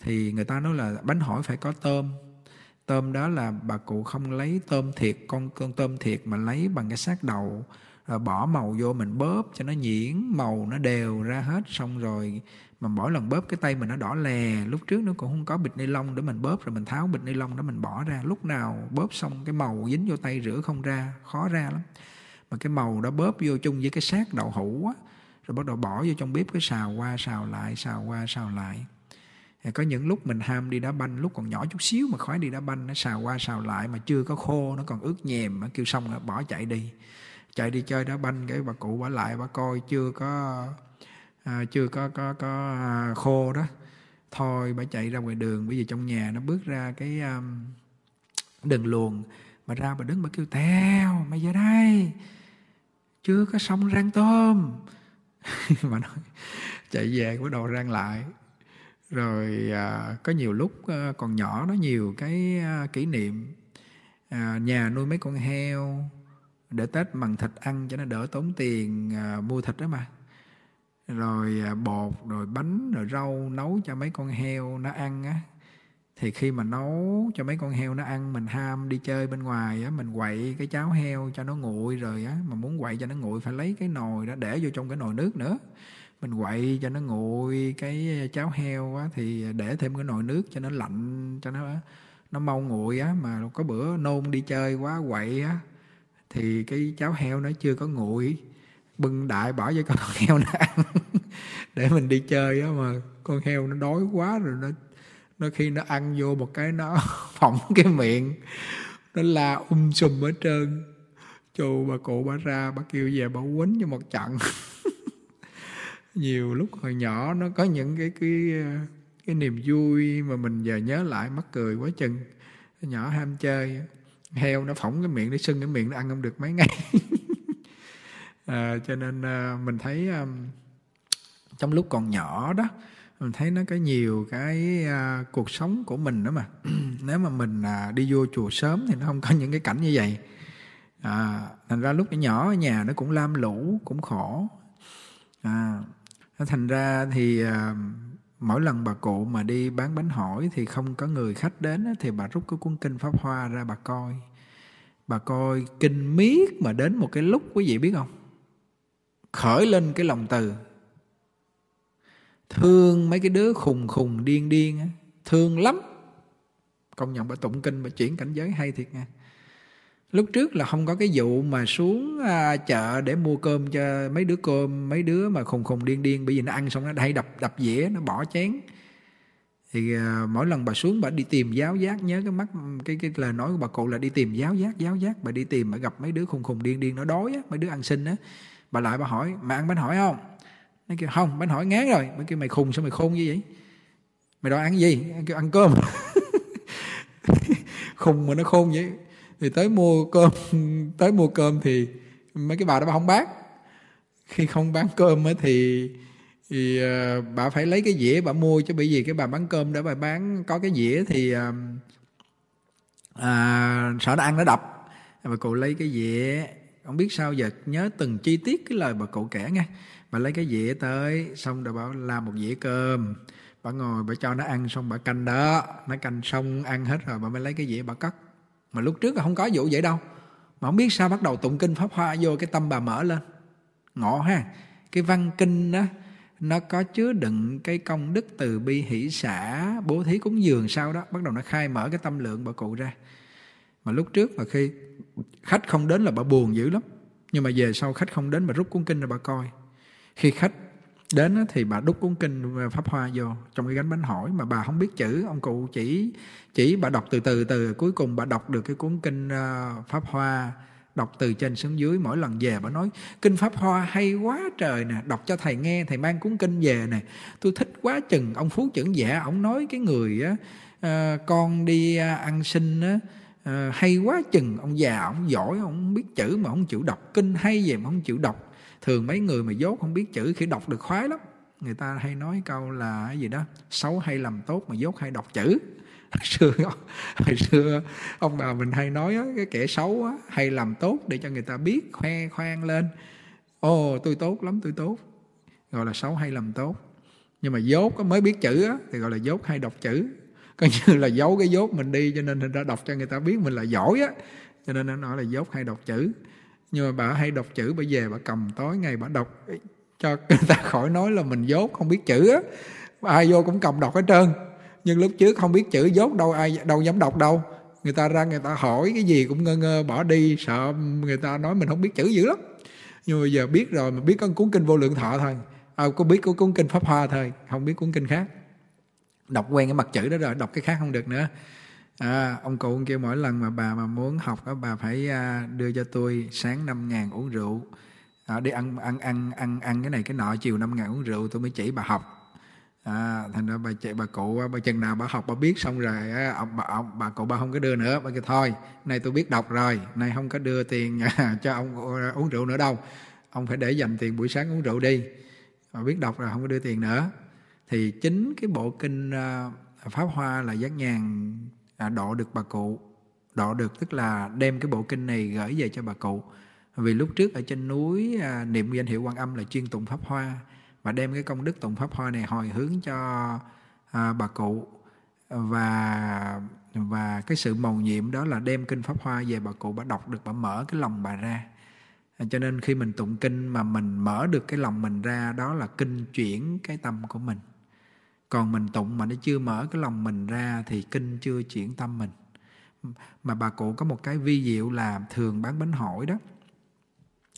thì người ta nói là bánh hỏi phải có tôm tôm đó là bà cụ không lấy tôm thiệt con con tôm thiệt mà lấy bằng cái xác đầu rồi bỏ màu vô mình bóp cho nó nhuyễn màu nó đều ra hết xong rồi mà mỗi lần bóp cái tay mình nó đỏ lè lúc trước nó cũng không có bịch ni lông để mình bóp rồi mình tháo bịch ni lông đó mình bỏ ra lúc nào bóp xong cái màu dính vô tay rửa không ra khó ra lắm mà cái màu đó bóp vô chung với cái xác đậu hũ á rồi bắt đầu bỏ vô trong bếp cái xào qua xào lại xào qua xào lại có những lúc mình ham đi đá banh lúc còn nhỏ chút xíu mà khói đi đá banh nó xào qua xào lại mà chưa có khô nó còn ướt nhèm nó kêu xong rồi bỏ chạy đi chạy đi chơi đá banh cái bà cụ bà lại bà coi chưa có à, chưa có có có à, khô đó thôi bà chạy ra ngoài đường bây giờ trong nhà nó bước ra cái um, đường luồn mà ra bà đứng bà kêu theo mày về đây chưa có xong rang tôm mà <laughs> nói chạy về bắt đầu rang lại rồi à, có nhiều lúc à, còn nhỏ nó nhiều cái à, kỷ niệm à, nhà nuôi mấy con heo để tết bằng thịt ăn cho nó đỡ tốn tiền à, mua thịt đó mà rồi à, bột rồi bánh rồi rau nấu cho mấy con heo nó ăn á thì khi mà nấu cho mấy con heo nó ăn mình ham đi chơi bên ngoài á mình quậy cái cháo heo cho nó nguội rồi á mà muốn quậy cho nó nguội phải lấy cái nồi đó để vô trong cái nồi nước nữa mình quậy cho nó nguội cái ờ, cháo heo á thì để thêm cái nồi nước cho nó lạnh cho nó nó mau nguội á mà có bữa nôn đi chơi quá quậy á thì cái cháo heo nó chưa có nguội bưng đại bỏ cho <laughs> con heo nó ăn để mình đi chơi á mà con heo nó đói quá rồi nó nó khi nó ăn vô một cái nó <laughs> phỏng cái miệng nó la um sùm ở trơn chù bà cụ bà ra bà kêu về bà quấn cho một trận <laughs> nhiều lúc hồi nhỏ nó có những cái cái cái niềm vui mà mình giờ nhớ lại mắc cười quá chừng nhỏ ham chơi heo nó phỏng cái miệng nó sưng cái miệng nó ăn không được mấy ngày <laughs> à, cho nên à, mình thấy à, trong lúc còn nhỏ đó mình thấy nó có nhiều cái à, cuộc sống của mình đó mà <clears throat> nếu mà mình à, đi vô chùa sớm thì nó không có những cái cảnh như vậy à, thành ra lúc nhỏ ở nhà nó cũng lam lũ cũng khổ à, thành ra thì à, mỗi lần bà cụ mà đi bán bánh hỏi thì không có người khách đến thì bà rút cái cuốn kinh pháp hoa ra bà coi bà coi kinh miết mà đến một cái lúc quý vị biết không khởi lên cái lòng từ thương mấy cái đứa khùng khùng điên điên thương lắm công nhận bà tụng kinh bà chuyển cảnh giới hay thiệt nha lúc trước là không có cái vụ mà xuống à, chợ để mua cơm cho mấy đứa cơm mấy đứa mà khùng khùng điên điên bởi vì nó ăn xong nó hay đập đập dĩa nó bỏ chén thì à, mỗi lần bà xuống bà đi tìm giáo giác nhớ cái mắt cái cái lời nói của bà cụ là đi tìm giáo giác giáo giác bà đi tìm bà gặp mấy đứa khùng khùng điên điên nó đói á mấy đứa ăn xin á bà lại bà hỏi mà ăn bánh hỏi không nó kêu không bánh hỏi ngán rồi mới kêu mày khùng sao mày khôn như vậy mày đòi ăn gì kêu ăn cơm <laughs> khùng mà nó khôn vậy thì tới mua cơm <laughs> tới mua cơm thì mấy cái bà đó bà không bán khi không bán cơm ấy thì thì uh, bà phải lấy cái dĩa bà mua chứ bởi vì cái bà bán cơm để bà bán có cái dĩa thì uh, à, sợ nó ăn nó đập bà cụ lấy cái dĩa không biết sao giờ nhớ từng chi tiết cái lời bà cụ kể nghe bà lấy cái dĩa tới xong rồi bà làm một dĩa cơm bà ngồi bà cho nó ăn xong bà canh đó nó canh xong ăn hết rồi bà mới lấy cái dĩa bà cất mà lúc trước là không có vụ vậy đâu mà không biết sao bắt đầu tụng kinh pháp hoa vô cái tâm bà mở lên ngộ ha cái văn kinh đó nó có chứa đựng cái công đức từ bi hỷ xã bố thí cúng dường sau đó bắt đầu nó khai mở cái tâm lượng bà cụ ra mà lúc trước mà khi khách không đến là bà buồn dữ lắm nhưng mà về sau khách không đến mà rút cuốn kinh ra bà coi khi khách đến thì bà đúc cuốn kinh pháp hoa vô trong cái gánh bánh hỏi mà bà không biết chữ ông cụ chỉ chỉ bà đọc từ từ từ cuối cùng bà đọc được cái cuốn kinh ờ, pháp hoa đọc từ trên xuống dưới mỗi lần về bà nói kinh pháp hoa hay quá trời nè đọc cho thầy nghe thầy mang cuốn kinh về nè tôi thích quá chừng ông phú chuẩn giả ông nói cái người á ờ, con đi ờ, ăn xin á hay quá chừng ông già ông giỏi ông biết chữ mà ông chịu đọc kinh hay về mà ông chịu đọc thường mấy người mà dốt không biết chữ khi đọc được khoái lắm người ta hay nói câu là cái gì đó xấu hay làm tốt mà dốt hay đọc chữ <laughs> hồi xưa hồi xưa ông bà mình hay nói cái kẻ xấu hay làm tốt để cho người ta biết khoe khoang lên ồ tôi tốt lắm tôi tốt gọi là xấu hay làm tốt nhưng mà dốt á, mới biết chữ thì gọi là dốt hay đọc chữ coi như là giấu cái dốt mình đi cho nên ra đọc cho người ta biết mình là giỏi á cho nên nó nói là dốt hay đọc chữ nhưng mà bà hay đọc chữ bà về bà cầm tối ngày bà đọc cho <laughs> người ta khỏi nói là mình dốt không biết chữ á ai vô cũng cầm đọc hết trơn nhưng lúc trước không biết chữ dốt đâu ai đâu dám đọc đâu người ta ra người ta hỏi cái gì cũng ngơ ngơ bỏ đi sợ người ta nói mình không biết chữ dữ lắm nhưng mà giờ biết rồi mà biết có cuốn kinh vô lượng thọ thôi à, có biết có cuốn kinh pháp hoa thôi không biết cuốn kinh khác đọc quen cái mặt chữ đó rồi đọc cái khác không được nữa à, ông cụ ông kêu mỗi lần mà bà mà muốn học đó, bà phải à, đưa cho tôi sáng 5 ngàn uống rượu à, đi ăn ăn ăn ăn ăn cái này cái nọ chiều 5 ngàn uống rượu tôi mới chỉ bà học à, thành ra bà chạy bà cụ bà chừng nào bà học bà biết xong rồi ông bà ông bà cụ bà không có đưa nữa bà kêu thôi nay tôi biết đọc rồi nay không có đưa tiền <laughs> cho ông uống rượu nữa đâu ông phải để dành tiền buổi sáng uống rượu đi bà biết đọc rồi không có đưa tiền nữa thì chính cái bộ kinh à, pháp hoa là giác nhàn à, độ được bà cụ độ được tức là đem cái bộ kinh này gửi về cho bà cụ vì lúc trước ở trên núi à, niệm danh hiệu quan âm là chuyên tụng pháp hoa và đem cái công đức tụng pháp hoa này hồi hướng cho à, bà cụ và và cái sự mầu nhiệm đó là đem kinh pháp hoa về bà cụ bà đọc được bà mở cái lòng bà ra à, cho nên khi mình tụng kinh mà mình mở được cái lòng mình ra đó là kinh chuyển cái tâm của mình còn mình tụng mà nó chưa mở cái lòng mình ra thì kinh chưa chuyển tâm mình mà bà cụ có một cái vi diệu là thường bán bánh hỏi đó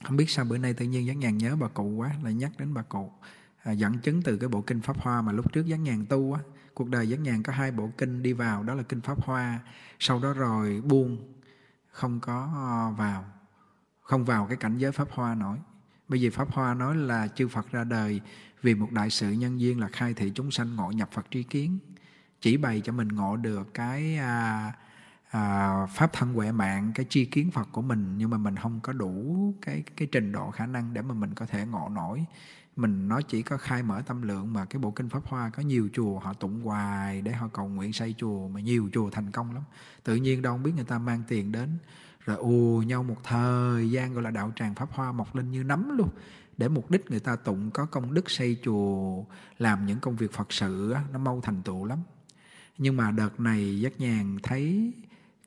không biết sao bữa nay tự nhiên dán ngàn nhớ bà cụ quá lại nhắc đến bà cụ à, dẫn chứng từ cái bộ kinh pháp hoa mà lúc trước dán ngàn tu á cuộc đời dán ngàn có hai bộ kinh đi vào đó là kinh pháp hoa sau đó rồi buông không có ờ, vào không vào cái cảnh giới pháp hoa nổi bởi vì pháp hoa nói là chư phật ra đời vì một đại sự nhân duyên là khai thị chúng sanh ngộ nhập Phật tri kiến. Chỉ bày cho mình ngộ được cái à, à, pháp thân huệ mạng, cái tri kiến Phật của mình nhưng mà mình không có đủ cái cái trình độ khả năng để mà mình có thể ngộ nổi. Mình nó chỉ có khai mở tâm lượng mà cái bộ kinh Pháp Hoa có nhiều chùa họ tụng hoài để họ cầu nguyện xây chùa mà nhiều chùa thành công lắm. Tự nhiên đâu biết người ta mang tiền đến rồi ù nhau một thời gian gọi là đạo tràng pháp hoa mọc lên như nấm luôn để mục đích người ta tụng có công đức xây chùa làm những công việc phật sự nó mau thành tựu lắm nhưng mà đợt này giác nhàn thấy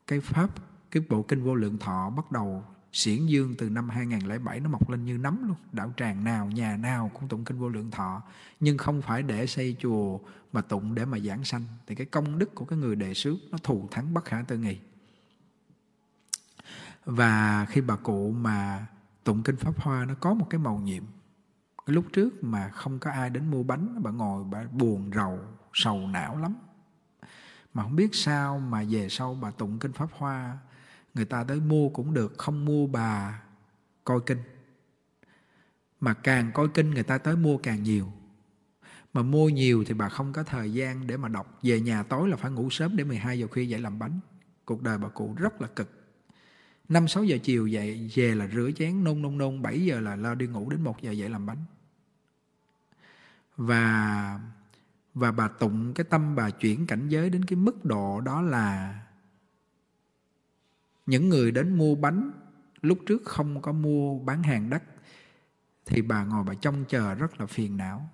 cái pháp cái bộ kinh vô lượng thọ bắt đầu xiển dương từ năm 2007 nó mọc lên như nấm luôn đảo tràng nào nhà nào cũng tụng kinh vô lượng thọ nhưng không phải để xây chùa mà tụng để mà giảng sanh thì cái công đức của cái người đệ xước nó thù thắng bất khả tư nghị và khi bà cụ mà tụng kinh pháp hoa nó có một cái màu nhiệm cái lúc trước mà không có ai đến mua bánh bà ngồi bà buồn rầu sầu não lắm mà không biết sao mà về sau bà tụng kinh pháp hoa người ta tới mua cũng được không mua bà coi kinh mà càng coi kinh người ta tới mua càng nhiều mà mua nhiều thì bà không có thời gian để mà đọc về nhà tối là phải ngủ sớm để 12 giờ khuya dậy làm bánh cuộc đời bà cụ rất là cực năm sáu giờ chiều dậy về là rửa chén nôn nôn nôn, bảy giờ là lo đi ngủ đến một giờ dậy làm bánh. Và và bà tụng cái tâm bà chuyển cảnh giới đến cái mức độ đó là những người đến mua bánh lúc trước không có mua bán hàng đất thì bà ngồi bà trông chờ rất là phiền não.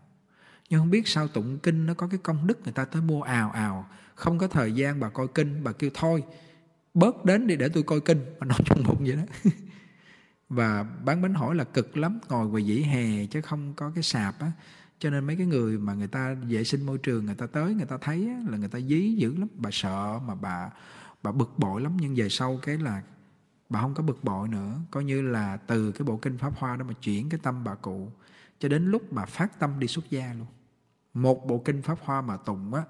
Nhưng không biết sao tụng kinh nó có cái công đức người ta tới mua ào ào, không có thời gian bà coi kinh, bà kêu thôi, bớt đến đi để tôi coi kinh mà nói trong bụng vậy đó <laughs> và bán bánh hỏi là cực lắm ngồi ngoài dĩ hè chứ không có cái sạp á cho nên mấy cái người mà người ta vệ sinh môi trường người ta tới người ta thấy á, là người ta dí dữ lắm bà sợ mà bà bà bực bội lắm nhưng về sau cái là bà không có bực bội nữa coi như là từ cái bộ kinh pháp hoa đó mà chuyển cái tâm bà cụ cho đến lúc mà phát tâm đi xuất gia luôn một bộ kinh pháp hoa mà tụng á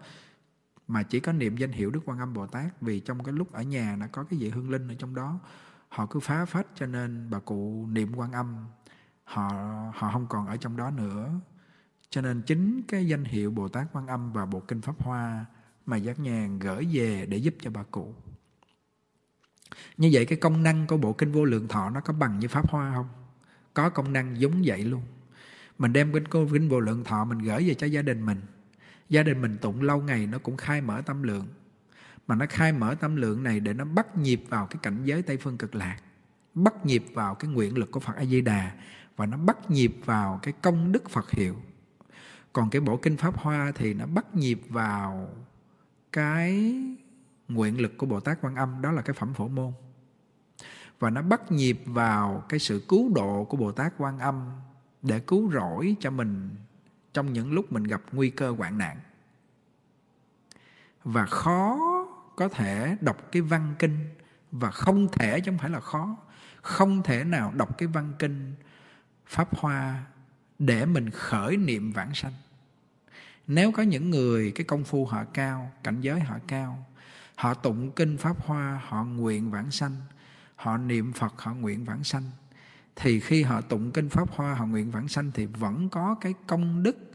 mà chỉ có niệm danh hiệu Đức Quan Âm Bồ Tát vì trong cái lúc ở nhà đã có cái vị hương linh ở trong đó họ cứ phá phách cho nên bà cụ niệm quan âm họ họ không còn ở trong đó nữa cho nên chính cái danh hiệu bồ tát quan âm và bộ kinh pháp hoa mà giác nhàn gửi về để giúp cho bà cụ như vậy cái công năng của bộ kinh vô lượng thọ nó có bằng như pháp hoa không có công năng giống vậy luôn mình đem kinh cô kinh vô lượng thọ mình gửi về cho gia đình mình gia đình mình tụng lâu ngày nó cũng khai mở tâm lượng mà nó khai mở tâm lượng này để nó bắt nhịp vào cái cảnh giới tây phương cực lạc bắt nhịp vào cái nguyện lực của phật a di đà và nó bắt nhịp vào cái công đức phật hiệu còn cái bộ kinh pháp hoa thì nó bắt nhịp vào cái nguyện lực của bồ tát quan âm đó là cái phẩm phổ môn và nó bắt nhịp vào cái sự cứu độ của bồ tát quan âm để cứu rỗi cho mình trong những lúc mình gặp nguy cơ hoạn nạn và khó có thể đọc cái văn kinh và không thể chứ không phải là khó không thể nào đọc cái văn kinh pháp hoa để mình khởi niệm vãng sanh nếu có những người cái công phu họ cao cảnh giới họ cao họ tụng kinh pháp hoa họ nguyện vãng sanh họ niệm phật họ nguyện vãng sanh thì khi họ tụng kinh pháp hoa họ nguyện vãng sanh thì vẫn có cái công đức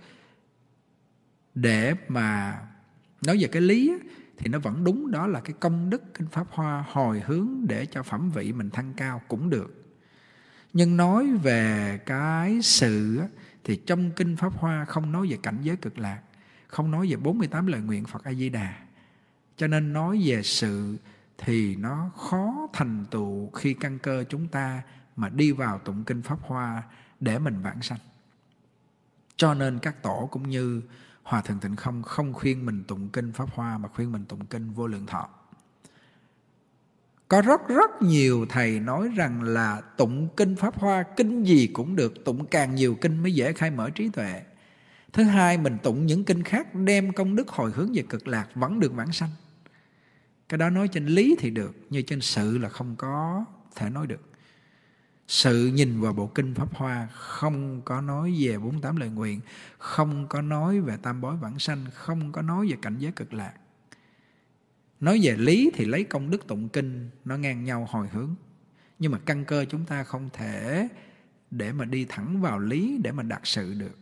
để mà nói về cái lý á, thì nó vẫn đúng đó là cái công đức kinh pháp hoa hồi hướng để cho phẩm vị mình thăng cao cũng được nhưng nói về cái sự á, thì trong kinh pháp hoa không nói về cảnh giới cực lạc không nói về 48 lời nguyện Phật A Di Đà cho nên nói về sự thì nó khó thành tựu khi căn cơ chúng ta mà đi vào tụng kinh pháp hoa để mình vãng sanh cho nên các tổ cũng như hòa thượng tịnh không không khuyên mình tụng kinh pháp hoa mà khuyên mình tụng kinh vô lượng thọ có rất rất nhiều thầy nói rằng là tụng kinh pháp hoa kinh gì cũng được tụng càng nhiều kinh mới dễ khai mở trí tuệ thứ hai mình tụng những kinh khác đem công đức hồi hướng về cực lạc vẫn được vãng sanh cái đó nói trên lý thì được nhưng trên sự là không có thể nói được sự nhìn vào bộ kinh Pháp Hoa không có nói về 48 lời nguyện, không có nói về tam bói vãng sanh, không có nói về cảnh giới cực lạc. Nói về lý thì lấy công đức tụng kinh, nó ngang nhau hồi hướng. Nhưng mà căn cơ chúng ta không thể để mà đi thẳng vào lý để mà đạt sự được.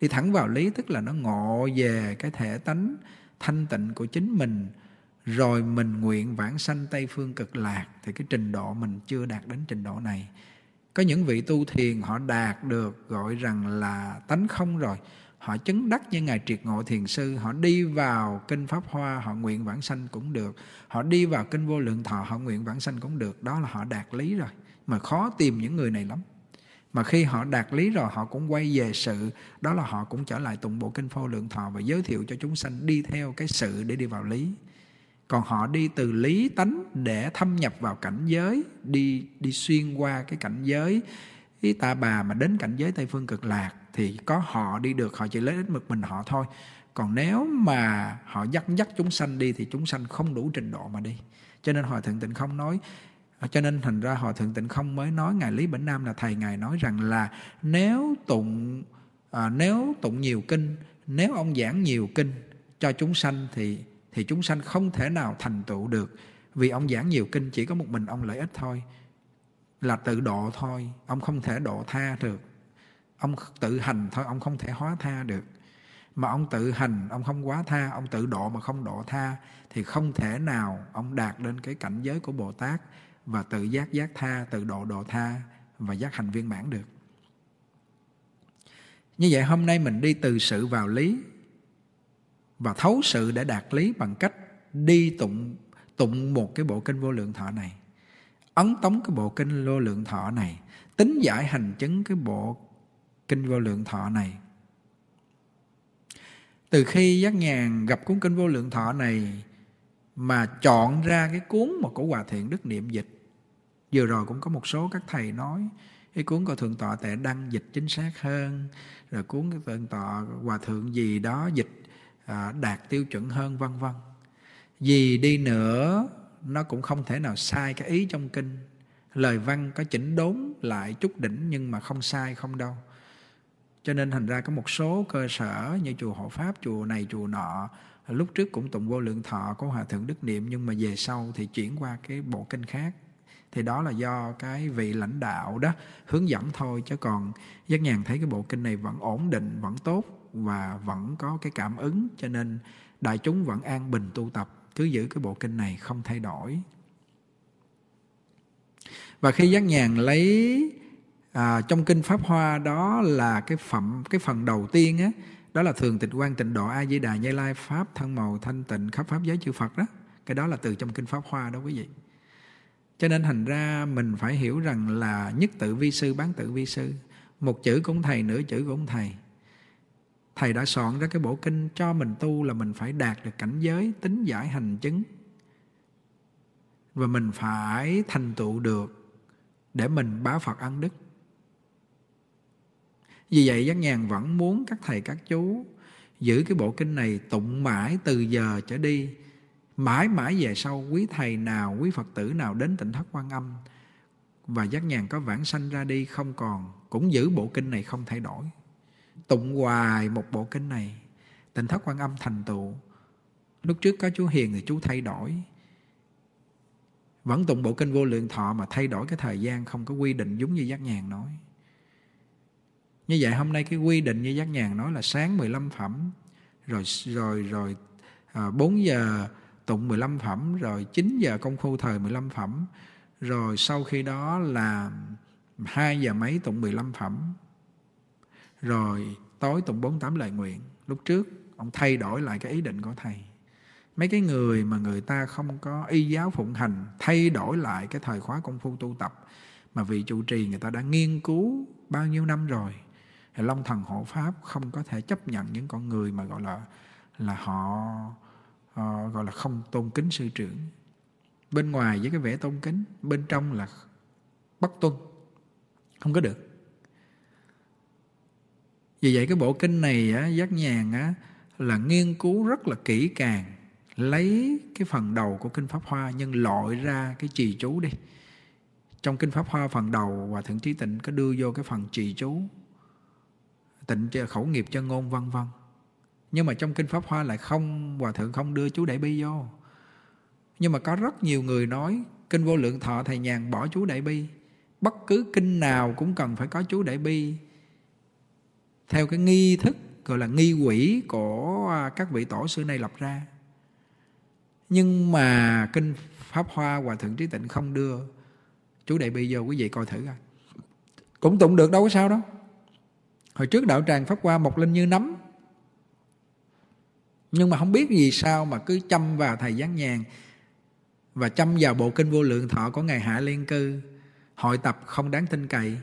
Đi thẳng vào lý tức là nó ngộ về cái thể tánh thanh tịnh của chính mình, rồi mình nguyện vãng sanh Tây Phương cực lạc thì cái trình độ mình chưa đạt đến trình độ này. Có những vị tu thiền họ đạt được gọi rằng là tánh không rồi. Họ chứng đắc như Ngài Triệt Ngộ Thiền Sư, họ đi vào kinh Pháp Hoa, họ nguyện vãng sanh cũng được. Họ đi vào kinh Vô Lượng Thọ, họ nguyện vãng sanh cũng được. Đó là họ đạt lý rồi. Mà khó tìm những người này lắm. Mà khi họ đạt lý rồi họ cũng quay về sự Đó là họ cũng trở lại tụng bộ kinh phô lượng thọ Và giới thiệu cho chúng sanh đi theo cái sự để đi vào lý còn họ đi từ lý tánh để thâm nhập vào cảnh giới đi đi xuyên qua cái cảnh giới ý ta bà mà đến cảnh giới tây phương cực lạc thì có họ đi được họ chỉ lấy đến mực mình họ thôi còn nếu mà họ dắt dắt chúng sanh đi thì chúng sanh không đủ trình độ mà đi cho nên hòa thượng tịnh không nói à, cho nên thành ra hòa thượng tịnh không mới nói ngài lý bỉnh nam là thầy ngài nói rằng là nếu tụng à, nếu tụng nhiều kinh nếu ông giảng nhiều kinh cho chúng sanh thì thì chúng sanh không thể nào thành tựu được vì ông giảng nhiều kinh chỉ có một mình ông lợi ích thôi là tự độ thôi ông không thể độ tha được ông tự hành thôi ông không thể hóa tha được mà ông tự hành ông không quá tha ông tự độ mà không độ tha thì không thể nào ông đạt đến cái cảnh giới của bồ tát và tự giác giác tha tự độ độ tha và giác hành viên mãn được như vậy hôm nay mình đi từ sự vào lý và thấu sự để đạt lý bằng cách đi tụng tụng một cái bộ kinh vô lượng thọ này ấn tống cái bộ kinh vô lượng thọ này tính giải hành chứng cái bộ kinh vô lượng thọ này từ khi giác nhàn gặp cuốn kinh vô lượng thọ này mà chọn ra cái cuốn mà của hòa thiện đức niệm dịch vừa rồi cũng có một số các thầy nói cái cuốn của thượng tọa tệ đăng dịch chính xác hơn rồi cuốn của thượng tọa hòa thượng gì đó dịch à, đạt tiêu chuẩn hơn vân vân gì đi nữa nó cũng không thể nào sai cái ý trong kinh lời văn có chỉnh đốn lại chút đỉnh nhưng mà không sai không đâu cho nên thành ra có một số cơ sở như chùa hộ pháp chùa này chùa nọ lúc trước cũng tụng vô lượng thọ của hòa thượng đức niệm nhưng mà về sau thì chuyển qua cái bộ kinh khác thì đó là do cái vị lãnh đạo đó hướng dẫn thôi chứ còn giác nhàn thấy cái bộ kinh này vẫn ổn định vẫn tốt và vẫn có cái cảm ứng cho nên đại chúng vẫn an bình tu tập cứ giữ cái bộ kinh này không thay đổi và khi giác nhàn lấy à, trong kinh pháp hoa đó là cái phẩm cái phần đầu tiên á đó là thường tịch quan tịnh độ a di đà như lai pháp thân màu thanh tịnh khắp pháp giới chư phật đó cái đó là từ trong kinh pháp hoa đó quý vị cho nên thành ra mình phải hiểu rằng là nhất tự vi sư bán tự vi sư một chữ cũng thầy nửa chữ cũng thầy thầy đã soạn ra cái bộ kinh cho mình tu là mình phải đạt được cảnh giới tính giải hành chứng và mình phải thành tựu được để mình báo phật ăn đức vì vậy Giác Nhàn vẫn muốn các thầy các chú giữ cái bộ kinh này tụng mãi từ giờ trở đi. Mãi mãi về sau quý thầy nào, quý Phật tử nào đến tỉnh thất quan âm và Giác Nhàn có vãng sanh ra đi không còn cũng giữ bộ kinh này không thay đổi tụng hoài một bộ kinh này tịnh thất quan âm thành tựu lúc trước có chú hiền thì chú thay đổi vẫn tụng bộ kinh vô lượng thọ mà thay đổi cái thời gian không có quy định giống như giác nhàn nói như vậy hôm nay cái quy định như giác nhàn nói là sáng 15 phẩm rồi rồi rồi à, 4 giờ tụng 15 phẩm rồi 9 giờ công phu thời 15 phẩm rồi sau khi đó là 2 giờ mấy tụng 15 phẩm rồi tối tụng 48 lời nguyện lúc trước ông thay đổi lại cái ý định của thầy mấy cái người mà người ta không có y giáo phụng hành thay đổi lại cái thời khóa công phu tu tập mà vị trụ trì người ta đã nghiên cứu bao nhiêu năm rồi thì long thần hộ pháp không có thể chấp nhận những con người mà gọi là là họ uh, gọi là không tôn kính sư trưởng bên ngoài với cái vẻ tôn kính bên trong là bất tuân không có được vì vậy cái bộ kinh này á, giác nhàn á, là nghiên cứu rất là kỹ càng lấy cái phần đầu của kinh pháp hoa nhưng lội ra cái trì chú đi trong kinh pháp hoa phần đầu và thượng trí tịnh có đưa vô cái phần trì chú tịnh khẩu nghiệp cho ngôn vân vân nhưng mà trong kinh pháp hoa lại không hòa thượng không đưa chú đại bi vô nhưng mà có rất nhiều người nói kinh vô lượng thọ thầy nhàn bỏ chú đại bi bất cứ kinh nào cũng cần phải có chú đại bi theo cái nghi thức gọi là nghi quỷ của à, các vị tổ sư này lập ra nhưng mà kinh pháp hoa hòa thượng trí tịnh không đưa chú đại bi vô quý vị coi thử coi cũng tụng được đâu có sao đó hồi trước đạo tràng pháp hoa mọc lên như nấm nhưng mà không biết vì sao mà cứ chăm vào thầy gián nhàn và chăm vào bộ kinh vô lượng thọ của ngài hạ liên cư hội tập không đáng tin cậy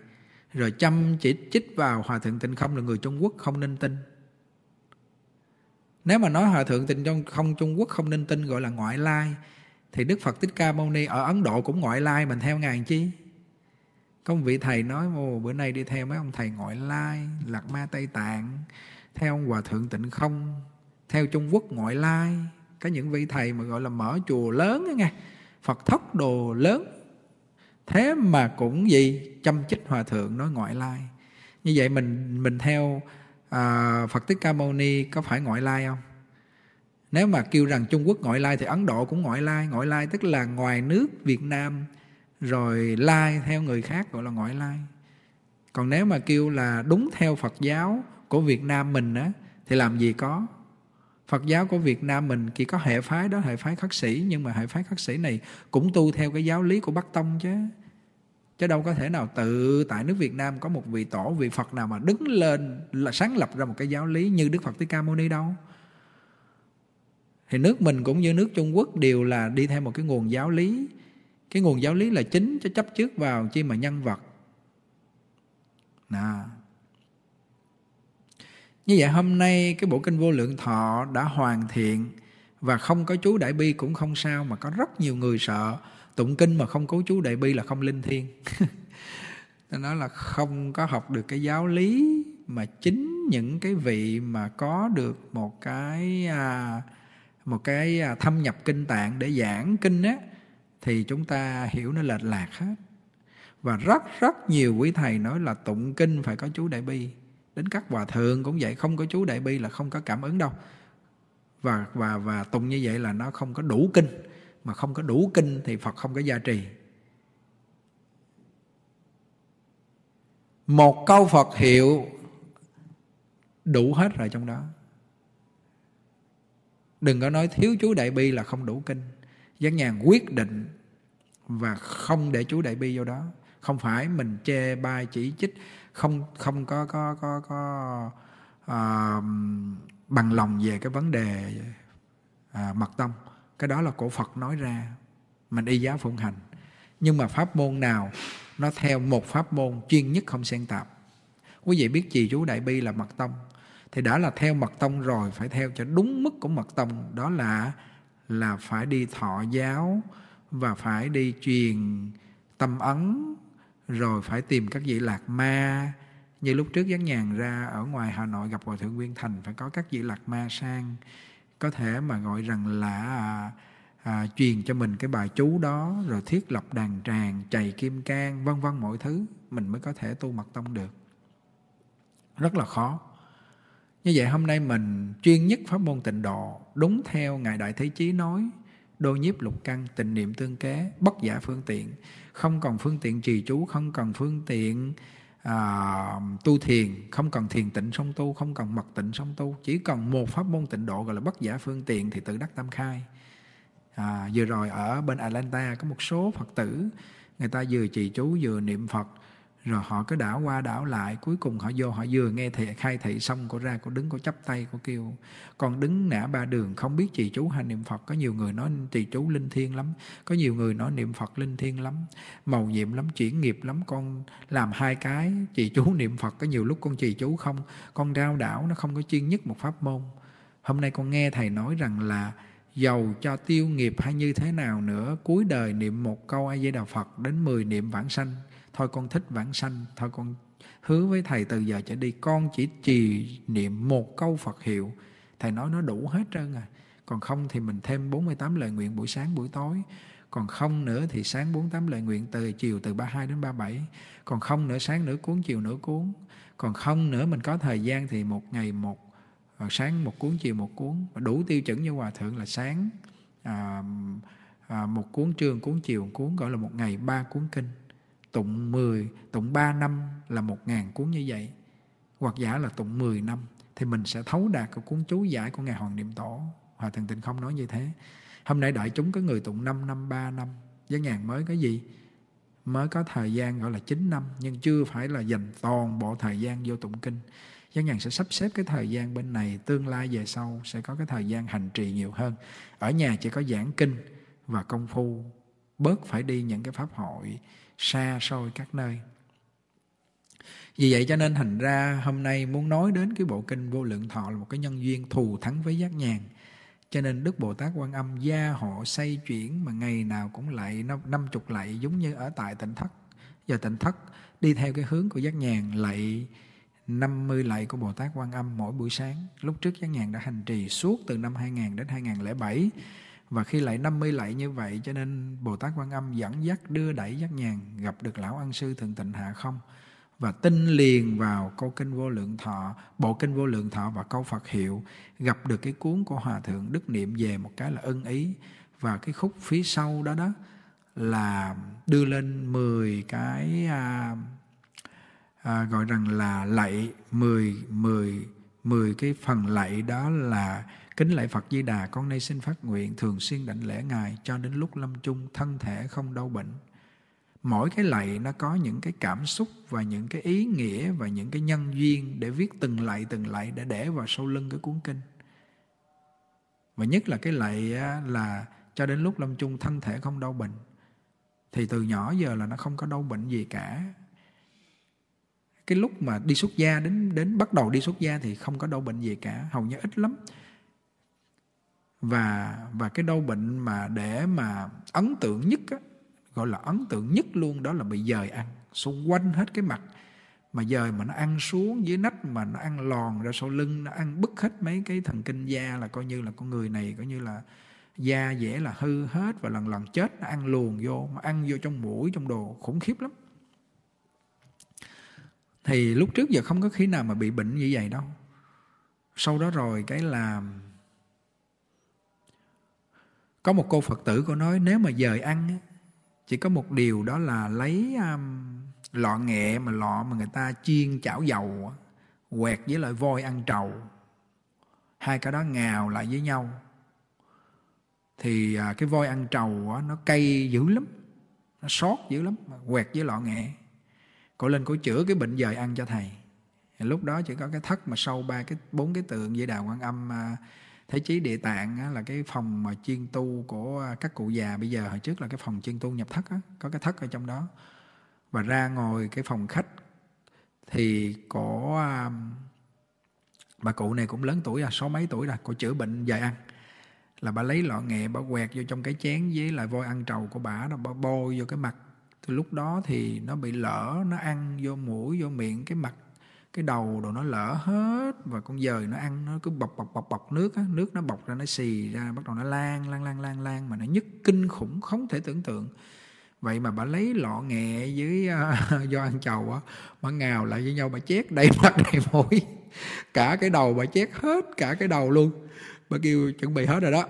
rồi chăm chỉ chích vào hòa thượng tịnh không là người trung quốc không nên tin nếu mà nói hòa thượng tịnh trong không trung quốc không nên tin gọi là ngoại lai thì đức phật thích ca mâu ni ở ấn độ cũng ngoại lai mình theo ngàn chi có một vị thầy nói Ồ, bữa nay đi theo mấy ông thầy ngoại lai lạc ma tây tạng theo ông hòa thượng tịnh không theo trung quốc ngoại lai có những vị thầy mà gọi là mở chùa lớn nghe phật thất đồ lớn thế mà cũng gì chăm chích hòa thượng nói ngoại lai như vậy mình mình theo à, Phật Tích Ca Mâu Ni có phải ngoại lai không nếu mà kêu rằng Trung Quốc ngoại lai thì Ấn Độ cũng ngoại lai ngoại lai tức là ngoài nước Việt Nam rồi lai theo người khác gọi là ngoại lai còn nếu mà kêu là đúng theo Phật giáo của Việt Nam mình á thì làm gì có Phật giáo của Việt Nam mình chỉ có hệ phái đó hệ phái khất sĩ nhưng mà hệ phái khất sĩ này cũng tu theo cái giáo lý của Bắc Tông chứ chứ đâu có thể nào tự tại nước Việt Nam có một vị tổ vị Phật nào mà đứng lên là sáng lập ra một cái giáo lý như Đức Phật Thích Ca Mâu Ni đâu thì nước mình cũng như nước Trung Quốc đều là đi theo một cái nguồn giáo lý cái nguồn giáo lý là chính cho chấp trước vào chi mà nhân vật nè như vậy hôm nay cái bộ kinh vô lượng thọ đã hoàn thiện và không có chú đại bi cũng không sao mà có rất nhiều người sợ tụng kinh mà không cố chú đại bi là không linh thiêng <laughs> nó nói là không có học được cái giáo lý mà chính những cái vị mà có được một cái à, một cái à, thâm nhập kinh tạng để giảng kinh á thì chúng ta hiểu nó lệch lạc hết và rất rất nhiều quý thầy nói là tụng kinh phải có chú đại bi đến các hòa thượng cũng vậy không có chú đại bi là không có cảm ứng đâu và và và tụng như vậy là nó không có đủ kinh mà không có đủ kinh thì Phật không có gia trì. Một câu Phật hiệu đủ hết rồi trong đó. Đừng có nói thiếu chú Đại Bi là không đủ kinh. Giác nhàn quyết định và không để chú Đại Bi vô đó. Không phải mình chê bai chỉ trích, không không có có có có uh, bằng lòng về cái vấn đề uh, mật tông cái đó là cổ phật nói ra mình y giáo phụng hành nhưng mà pháp môn nào nó theo một pháp môn chuyên nhất không xen tạp quý vị biết gì chú đại bi là mật tông thì đã là theo mật tông rồi phải theo cho đúng mức của mật tông đó là là phải đi thọ giáo và phải đi truyền tâm ấn rồi phải tìm các vị lạc ma như lúc trước dán nhàn ra ở ngoài hà nội gặp hòa thượng nguyên thành phải có các vị lạc ma sang có thể mà gọi rằng là à, à, truyền cho mình cái bài chú đó rồi thiết lập đàn tràng chày kim cang vân vân mọi thứ mình mới có thể tu mật tông được rất là khó như vậy hôm nay mình chuyên nhất pháp môn tịnh độ đúng theo ngài đại thế chí nói đô nhiếp lục căn tình niệm tương kế bất giả phương tiện không còn phương tiện trì chú không còn phương tiện à, tu thiền không cần thiền tịnh song tu không cần mật tịnh song tu chỉ cần một pháp môn tịnh độ gọi là bất giả phương tiện thì tự đắc tam khai à, vừa rồi ở bên Atlanta có một số phật tử người ta vừa trì chú vừa niệm phật rồi họ cứ đảo qua đảo lại cuối cùng họ vô họ vừa nghe thị khai thị xong cô ra cô đứng cô chắp tay cô kêu con đứng nã ba đường không biết trì chú hay niệm phật có nhiều người nói trì chú linh thiêng lắm có nhiều người nói niệm phật linh thiêng lắm màu nhiệm lắm chuyển nghiệp lắm con làm hai cái trì chú <laughs> niệm phật có nhiều lúc con trì chú không con đao đảo nó không có chuyên nhất một pháp môn hôm nay con nghe thầy nói rằng là Dầu cho tiêu nghiệp hay như thế nào nữa, cuối đời niệm một câu A Di Đà Phật đến 10 niệm vãng sanh, thôi con thích vãng sanh, thôi con hứa với thầy từ giờ trở đi con chỉ trì niệm một câu Phật hiệu. Thầy nói nó đủ hết trơn à. Còn không thì mình thêm 48 lời nguyện buổi sáng buổi tối. Còn không nữa thì sáng 48 lời nguyện từ chiều từ 32 đến 37. Còn không nữa sáng nửa cuốn chiều nửa cuốn. Còn không nữa mình có thời gian thì một ngày một và sáng một cuốn chiều một cuốn đủ tiêu chuẩn như hòa thượng là sáng à, à, một cuốn trường cuốn chiều một cuốn gọi là một ngày ba cuốn kinh tụng 10, tụng 3 năm là một ngàn cuốn như vậy hoặc giả là tụng 10 năm thì mình sẽ thấu đạt cái cuốn chú giải của ngài Hoàng Niệm Tổ Hòa Thượng tình Không nói như thế hôm nay đại chúng có người tụng 5 năm 3 năm với ngàn mới có gì mới có thời gian gọi là 9 năm nhưng chưa phải là dành toàn bộ thời gian vô tụng kinh dân nhàn sẽ sắp xếp cái thời gian bên này tương lai về sau sẽ có cái thời gian hành trì nhiều hơn ở nhà chỉ có giảng kinh và công phu bớt phải đi những cái pháp hội xa xôi các nơi vì vậy cho nên thành ra hôm nay muốn nói đến cái bộ kinh vô lượng thọ là một cái nhân duyên thù thắng với giác nhàn cho nên Đức Bồ Tát Quan Âm gia hộ xây chuyển mà ngày nào cũng lại năm chục lạy giống như ở tại tịnh thất. Giờ tịnh thất đi theo cái hướng của giác nhàn lại 50 lạy của Bồ Tát Quan Âm mỗi buổi sáng. Lúc trước Giáng Nhàn đã hành trì suốt từ năm 2000 đến 2007. Và khi lại 50 lạy như vậy cho nên Bồ Tát Quan Âm dẫn dắt đưa đẩy Giác Nhàn gặp được Lão An Sư Thượng Tịnh Hạ không? Và tin liền vào câu kinh vô lượng thọ, bộ kinh vô lượng thọ và câu Phật hiệu gặp được cái cuốn của Hòa Thượng Đức Niệm về một cái là ân ý. Và cái khúc phía sau đó đó là đưa lên 10 cái à, à, gọi rằng là lạy mười mười mười cái phần lạy đó là kính lạy Phật Di Đà con nay xin phát nguyện thường xuyên đảnh lễ Ngài cho đến lúc lâm chung thân thể không đau bệnh. Mỗi cái lạy nó có những cái cảm xúc và những cái ý nghĩa và những cái nhân duyên để viết từng lạy từng lạy để để vào sâu lưng cái cuốn kinh. Và nhất là cái lạy là cho đến lúc lâm chung thân thể không đau bệnh. Thì từ nhỏ giờ là nó không có đau bệnh gì cả cái lúc mà đi xuất gia đến đến bắt đầu đi xuất gia thì không có đau bệnh gì cả hầu như ít lắm và và cái đau bệnh mà để mà ấn tượng nhất á, gọi là ấn tượng nhất luôn đó là bị dời ăn xung quanh hết cái mặt mà dời mà nó ăn xuống dưới nách mà nó ăn lòn ra sau lưng nó ăn bứt hết mấy cái thần kinh da là coi như là con người này coi như là da dễ là hư hết và lần lần chết nó ăn luồn vô mà ăn vô trong mũi trong đồ khủng khiếp lắm thì lúc trước giờ không có khi nào mà bị bệnh như vậy đâu sau đó rồi cái là có một cô phật tử cô nói nếu mà dời ăn chỉ có một điều đó là lấy um, lọ nghệ mà lọ mà người ta chiên chảo dầu quẹt với lại voi ăn trầu hai cái đó ngào lại với nhau thì à, cái voi ăn trầu nó cay dữ lắm nó sót dữ lắm quẹt với lọ nghệ cô lên cô chữa cái bệnh dời ăn cho thầy lúc đó chỉ có cái thất mà sâu ba cái bốn cái tượng với đà quan âm à, thế chí địa tạng là cái phòng mà chuyên tu của à, các cụ già bây giờ hồi trước là cái phòng chuyên tu nhập thất có cái thất ở trong đó và ra ngồi cái phòng khách thì có à, bà cụ này cũng lớn tuổi rồi sáu mấy tuổi rồi cô chữa bệnh dài ăn là bà lấy lọ nghệ bà quẹt vô trong cái chén với lại voi ăn trầu của bà đó bà bôi vô cái mặt từ lúc đó thì nó bị lỡ nó ăn vô mũi vô miệng cái mặt cái đầu đồ nó lỡ hết và con dời nó ăn nó cứ bọc bọc bọc bọc nước á nước nó bọc ra nó xì ra bắt đầu nó lan lan lan lan lan mà nó nhức kinh khủng không thể tưởng tượng vậy mà bà lấy lọ nghẹ với uh, <laughs> do ăn chầu á bà ngào lại với nhau bà chét đầy <laughs> mặt đầy mũi cả cái đầu bà chét hết cả cái đầu luôn bà kêu chuẩn bị hết rồi đó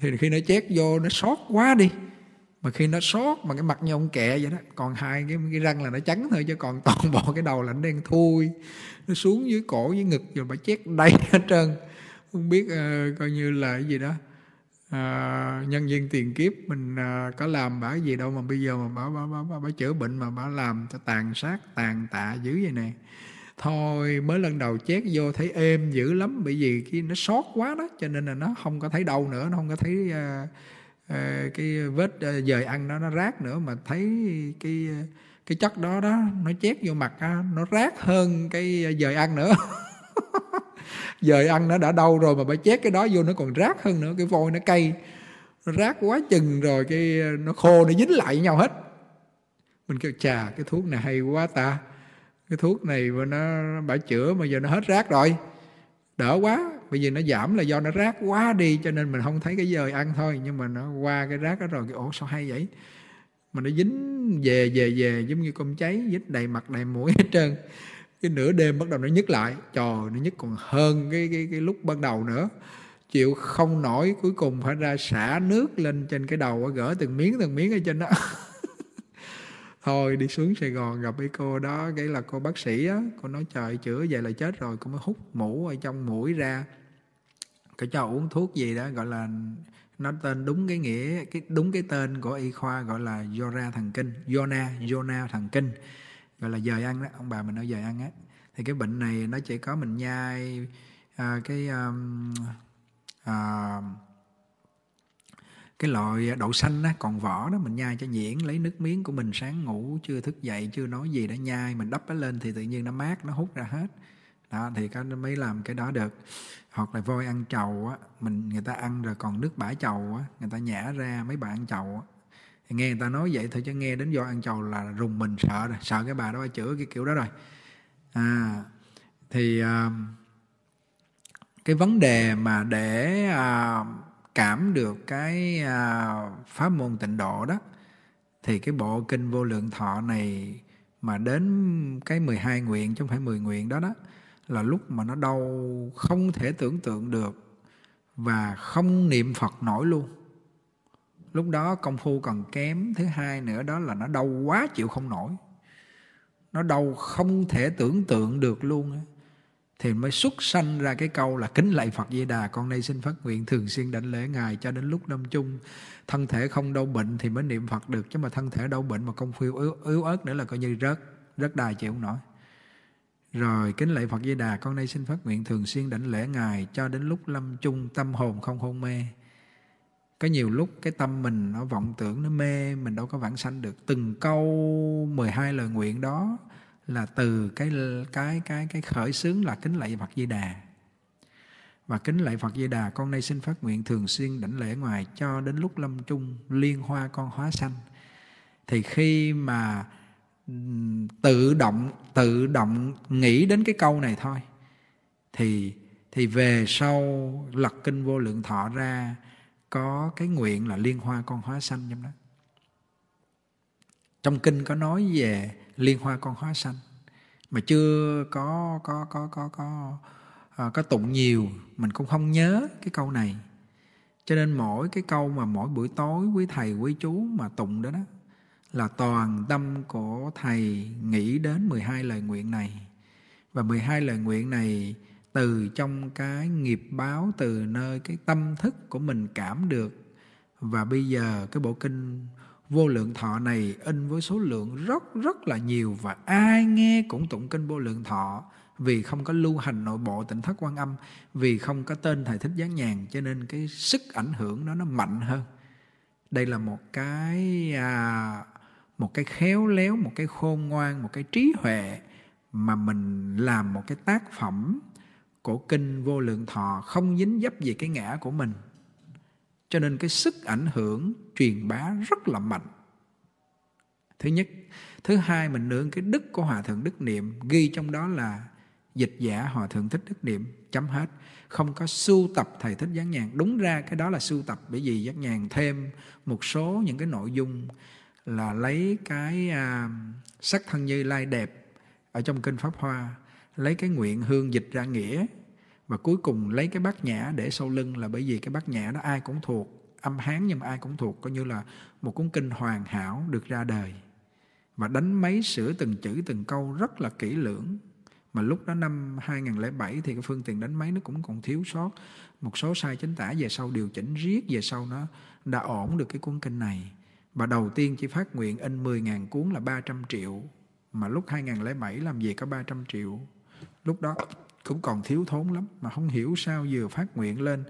thì khi nó chét vô nó sót quá đi mà khi nó sót mà cái mặt như ông kẹ vậy đó còn hai cái, cái răng là nó trắng thôi chứ còn <laughs> toàn bộ cái đầu là nó đen thui nó xuống dưới cổ dưới ngực rồi bà chét đầy <laughs> hết trơn không biết uh, coi như là cái gì đó uh, nhân viên tiền kiếp mình uh, có làm bả gì đâu mà bây giờ mà bả bả bả bả, chữa bệnh mà bả làm cho tàn sát tàn tạ dữ vậy nè, thôi mới lần đầu chét vô thấy êm dữ lắm bởi vì cái nó sót quá đó cho nên là nó không có thấy đau nữa nó không có thấy uh, Ờ, cái vết ờ, dời ăn đó nó rác nữa mà thấy cái ờ, cái chất đó đó nó chét vô mặt nó rác hơn cái dời ăn nữa <laughs> dời ăn nó đã đau rồi mà bà chét cái đó vô nó còn rác hơn nữa cái vôi nó cay nó rác quá chừng rồi cái nó khô nó dính lại với nhau hết mình kêu chà cái thuốc này hay quá ta cái thuốc này mà nó bả chữa mà giờ nó hết rác rồi đỡ quá bây giờ nó giảm là do nó rác quá đi cho nên mình không thấy cái dời ăn thôi nhưng mà nó qua cái rác đó rồi cái ổ sao hay vậy mà nó dính về về về giống như con cháy dính đầy mặt đầy mũi hết trơn cái nửa đêm bắt đầu nó nhức lại trời nó nhức còn hơn cái cái cái lúc ban đầu nữa chịu không nổi cuối cùng phải ra xả nước lên trên cái đầu gỡ từng miếng từng miếng ở trên đó <laughs> thôi đi xuống Sài Gòn gặp cái cô đó cái là cô bác sĩ á cô nói trời chữa vậy là chết rồi cô mới hút mũ ở trong mũi ra cái cho uống thuốc gì đó gọi là nó tên đúng cái nghĩa cái đúng cái tên của y khoa gọi là Yora thần kinh Yona Yona thần kinh gọi là dời ăn đó ông bà mình nói dời ăn á thì cái bệnh này nó chỉ có mình nhai à, cái um, à, cái loại đậu xanh á còn vỏ đó mình nhai cho nhuyễn lấy nước miếng của mình sáng ngủ chưa thức dậy chưa nói gì đã nhai mình đắp nó lên thì tự nhiên nó mát nó hút ra hết đó thì có mới làm cái đó được hoặc là voi ăn chầu á mình người ta ăn rồi còn nước bã chầu á người ta nhả ra mấy bà ăn chầu á nghe người ta nói vậy thôi chứ nghe đến voi ăn chầu là rùng mình sợ rồi sợ cái bà đó bà chữa cái kiểu đó rồi à thì uh, cái vấn đề mà để uh, cảm được cái uh, pháp môn tịnh độ đó thì cái bộ kinh vô lượng thọ này mà đến cái 12 nguyện chứ không phải 10 nguyện đó đó là lúc mà nó đau không thể tưởng tượng được và không niệm phật nổi luôn lúc đó công phu còn kém thứ hai nữa đó là nó đau quá chịu không nổi nó đau không thể tưởng tượng được luôn thì mới xuất sanh ra cái câu là kính lạy Phật Di Đà con nay xin phát nguyện thường xuyên đảnh lễ ngài cho đến lúc năm chung thân thể không đau bệnh thì mới niệm Phật được chứ mà thân thể đau bệnh mà công phu yếu, yếu ớt nữa là coi như rớt rớt đài chịu không nổi rồi kính lạy Phật Di Đà, con nay xin phát nguyện thường xuyên đảnh lễ Ngài cho đến lúc lâm chung tâm hồn không hôn mê. Có nhiều lúc cái tâm mình nó vọng tưởng, nó mê, mình đâu có vãng sanh được. Từng câu 12 lời nguyện đó là từ cái cái cái cái khởi xướng là kính lạy Phật Di Đà. Và kính lạy Phật Di Đà, con nay xin phát nguyện thường xuyên đảnh lễ ngoài cho đến lúc lâm chung liên hoa con hóa sanh. Thì khi mà tự động tự động nghĩ đến cái câu này thôi thì thì về sau lật kinh vô lượng thọ ra có cái nguyện là liên hoa con hóa sanh trong đó trong kinh có nói về liên hoa con hóa sanh mà chưa có có có có có à, có tụng nhiều mình cũng không nhớ cái câu này cho nên mỗi cái câu mà mỗi buổi tối quý thầy quý chú mà tụng đó đó là toàn tâm của thầy nghĩ đến 12 lời nguyện này. Và 12 lời nguyện này từ trong cái nghiệp báo từ nơi cái tâm thức của mình cảm được và bây giờ cái bộ kinh vô lượng thọ này in với số lượng rất rất là nhiều và ai nghe cũng tụng kinh vô lượng thọ vì không có lưu hành nội bộ tỉnh thất quan âm vì không có tên thầy thích gián nhàn cho nên cái sức ảnh hưởng đó nó mạnh hơn đây là một cái à, một cái khéo léo một cái khôn ngoan một cái trí huệ mà mình làm một cái tác phẩm cổ kinh vô lượng thọ không dính dấp về cái ngã của mình cho nên cái sức ảnh hưởng truyền bá rất là mạnh thứ nhất thứ hai mình nương cái đức của hòa thượng đức niệm ghi trong đó là dịch giả hòa thượng thích đức niệm chấm hết không có sưu tập thầy thích giác nhàn đúng ra cái đó là sưu tập bởi vì giác nhàn thêm một số những cái nội dung là lấy cái à, sắc thân như lai đẹp ở trong kinh pháp hoa lấy cái nguyện hương dịch ra nghĩa và cuối cùng lấy cái bát nhã để sau lưng là bởi vì cái bát nhã đó ai cũng thuộc âm hán nhưng mà ai cũng thuộc coi như là một cuốn kinh hoàn hảo được ra đời và đánh máy sửa từng chữ từng câu rất là kỹ lưỡng mà lúc đó năm 2007 thì cái phương tiện đánh máy nó cũng còn thiếu sót một số sai chính tả về sau điều chỉnh riết về sau nó đã ổn được cái cuốn kinh này và đầu tiên chỉ phát nguyện in 10.000 cuốn là 300 triệu. Mà lúc 2007 làm gì có 300 triệu. Lúc đó cũng còn thiếu thốn lắm. Mà không hiểu sao vừa phát nguyện lên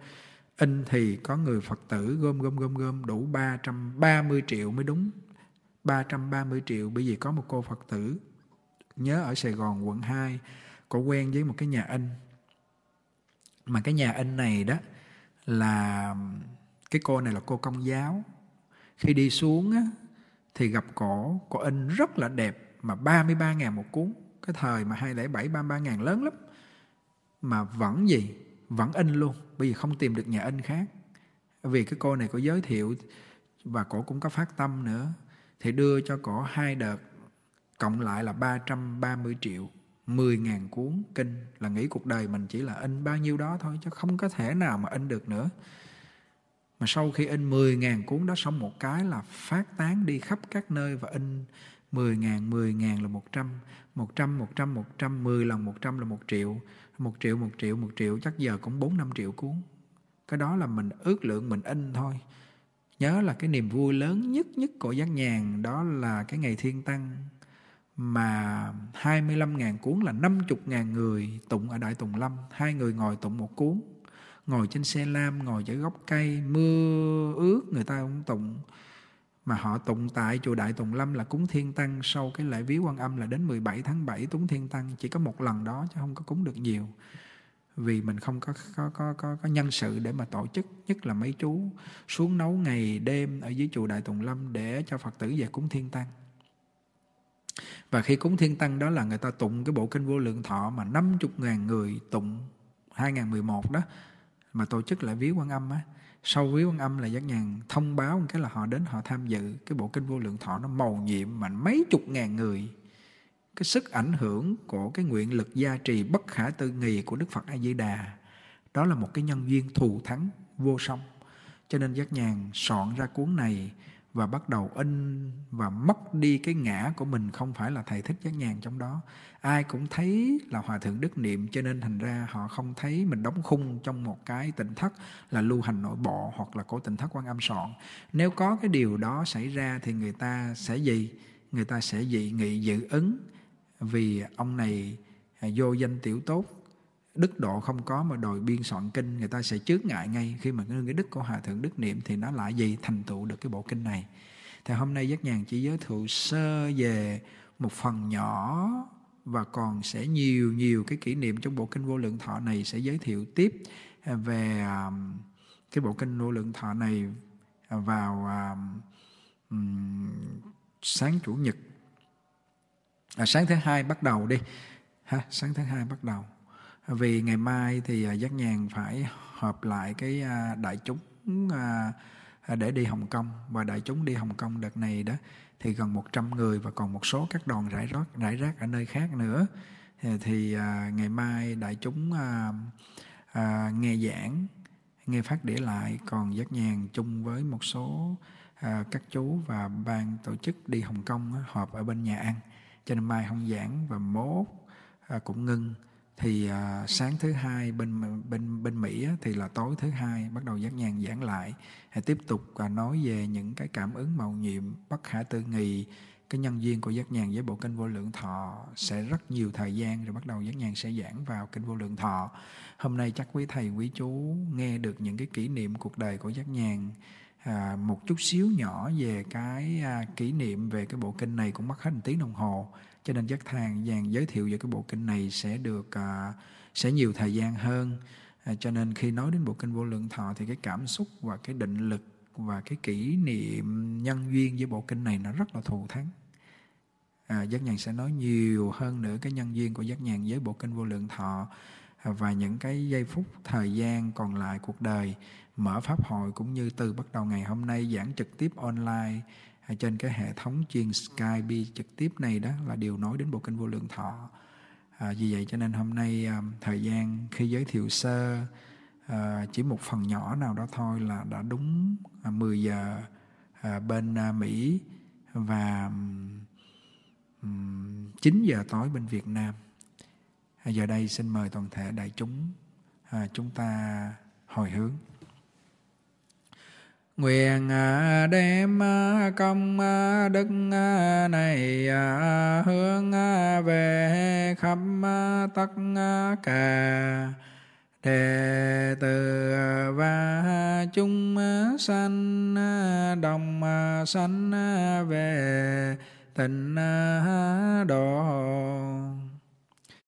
in thì có người Phật tử gom gom gom gom đủ 330 triệu mới đúng. 330 triệu bởi vì có một cô Phật tử nhớ ở Sài Gòn quận 2 có quen với một cái nhà in mà cái nhà in này đó là cái cô này là cô công giáo khi đi xuống á, thì gặp cổ, cổ in rất là đẹp mà 33 ngàn một cuốn. Cái thời mà 207, 33 ngàn lớn lắm. Mà vẫn gì? Vẫn in luôn. Bởi vì không tìm được nhà in khác. Vì cái cô này có giới thiệu và cổ cũng có phát tâm nữa. Thì đưa cho cổ hai đợt cộng lại là 330 triệu. 10 ngàn cuốn kinh là nghĩ cuộc đời mình chỉ là in bao nhiêu đó thôi chứ không có thể nào mà in được nữa mà sau khi in 10.000 cuốn đó xong một cái là phát tán đi khắp các nơi và in 10.000, 10.000 là 100, 100, 100, 100, 10 lần 100 là 1 triệu, 1 triệu, 1 triệu, 1 triệu, chắc giờ cũng 4, 5 triệu cuốn. Cái đó là mình ước lượng mình in thôi. Nhớ là cái niềm vui lớn nhất nhất của giác nhàn đó là cái ngày thiên tăng mà 25.000 cuốn là 50.000 người tụng ở Đại Tùng Lâm, hai người ngồi tụng một cuốn ngồi trên xe lam ngồi dưới gốc cây mưa ướt người ta cũng tụng mà họ tụng tại chùa Đại Tùng Lâm là cúng thiên tăng sau cái lễ viếng quan âm là đến 17 tháng 7 cúng thiên tăng chỉ có một lần đó chứ không có cúng được nhiều vì mình không có có có có, có nhân sự để mà tổ chức nhất là mấy chú xuống nấu ngày đêm ở dưới chùa Đại Tùng Lâm để cho Phật tử về cúng thiên tăng và khi cúng thiên tăng đó là người ta tụng cái bộ kinh vô lượng thọ mà 50.000 người tụng 2011 đó mà tổ chức lại viếng quan âm á sau viếng quan âm là giác nhàn thông báo một cái là họ đến họ tham dự cái bộ kinh vô lượng thọ nó màu nhiệm mà mấy chục ngàn người cái sức ảnh hưởng của cái nguyện lực gia trì bất khả tư nghì của đức phật a di đà đó là một cái nhân duyên thù thắng vô song cho nên giác nhàn soạn ra cuốn này và bắt đầu in và mất đi cái ngã của mình không phải là thầy thích giác nhàn trong đó ai cũng thấy là hòa thượng đức niệm cho nên thành ra họ không thấy mình đóng khung trong một cái tỉnh thất là lưu hành nội bộ hoặc là cổ tỉnh thất quan âm sọn nếu có cái điều đó xảy ra thì người ta sẽ gì người ta sẽ dị nghị dự ứng vì ông này vô danh tiểu tốt đức độ không có mà đòi biên soạn kinh người ta sẽ chướng ngại ngay khi mà cái đức của hòa thượng đức niệm thì nó lại gì thành tựu được cái bộ kinh này thì hôm nay giác nhàn chỉ giới thiệu sơ về một phần nhỏ và còn sẽ nhiều nhiều cái kỷ niệm trong bộ kinh vô lượng thọ này sẽ giới thiệu tiếp à, về à, cái bộ kinh vô lượng thọ này à, vào um, sáng chủ nhật à, sáng thứ hai bắt đầu đi ha sáng thứ hai bắt đầu vì ngày mai thì à, giác nhàn phải họp lại cái à, đại chúng à, để đi Hồng Kông và đại chúng đi Hồng Kông đợt này đó thì gần 100 người và còn một số các đoàn rải rác rải rác ở nơi khác nữa thì ngày mai đại chúng nghe giảng nghe phát để lại còn giác nhàn chung với một số các chú và ban tổ chức đi Hồng Kông họp ở bên nhà ăn cho nên mai không giảng và mốt cũng ngưng thì à, sáng thứ hai bên bên bên Mỹ á, thì là tối thứ hai bắt đầu giác nhàn giảng lại thì tiếp tục và nói về những cái cảm ứng màu nhiệm bất khả tư nghị cái nhân duyên của giác nhàn với bộ kinh vô lượng thọ sẽ rất nhiều thời gian rồi bắt đầu giác nhàn sẽ giảng vào kinh vô lượng thọ hôm nay chắc quý thầy quý chú nghe được những cái kỷ niệm cuộc đời của giác nhàn à, một chút xíu nhỏ về cái à, kỷ niệm về cái bộ kinh này cũng mất hết một tiếng đồng hồ cho nên giác thang Giang giới thiệu về cái bộ kinh này sẽ được uh, sẽ nhiều thời gian hơn à, cho nên khi nói đến bộ kinh vô lượng thọ thì cái cảm xúc và cái định lực và cái kỷ niệm nhân duyên với bộ kinh này nó rất là thù thắng à, giác nhàn sẽ nói nhiều hơn nữa cái nhân duyên của giác nhàn với bộ kinh vô lượng thọ à, và những cái giây phút thời gian còn lại cuộc đời mở pháp hội cũng như từ bắt đầu ngày hôm nay giảng trực tiếp online trên cái hệ thống chuyên Skype trực tiếp này đó là điều nói đến bộ kinh vô lượng thọ à, vì vậy cho nên hôm nay à, thời gian khi giới thiệu sơ à, chỉ một phần nhỏ nào đó thôi là đã đúng à, 10 giờ à, bên à, Mỹ và um, 9 giờ tối bên Việt Nam à, giờ đây xin mời toàn thể đại chúng à, chúng ta hồi hướng Nguyện à, đem à, công à, đức này hướng về khắp tất cả đệ tử và chúng sanh đồng sanh về tịnh độ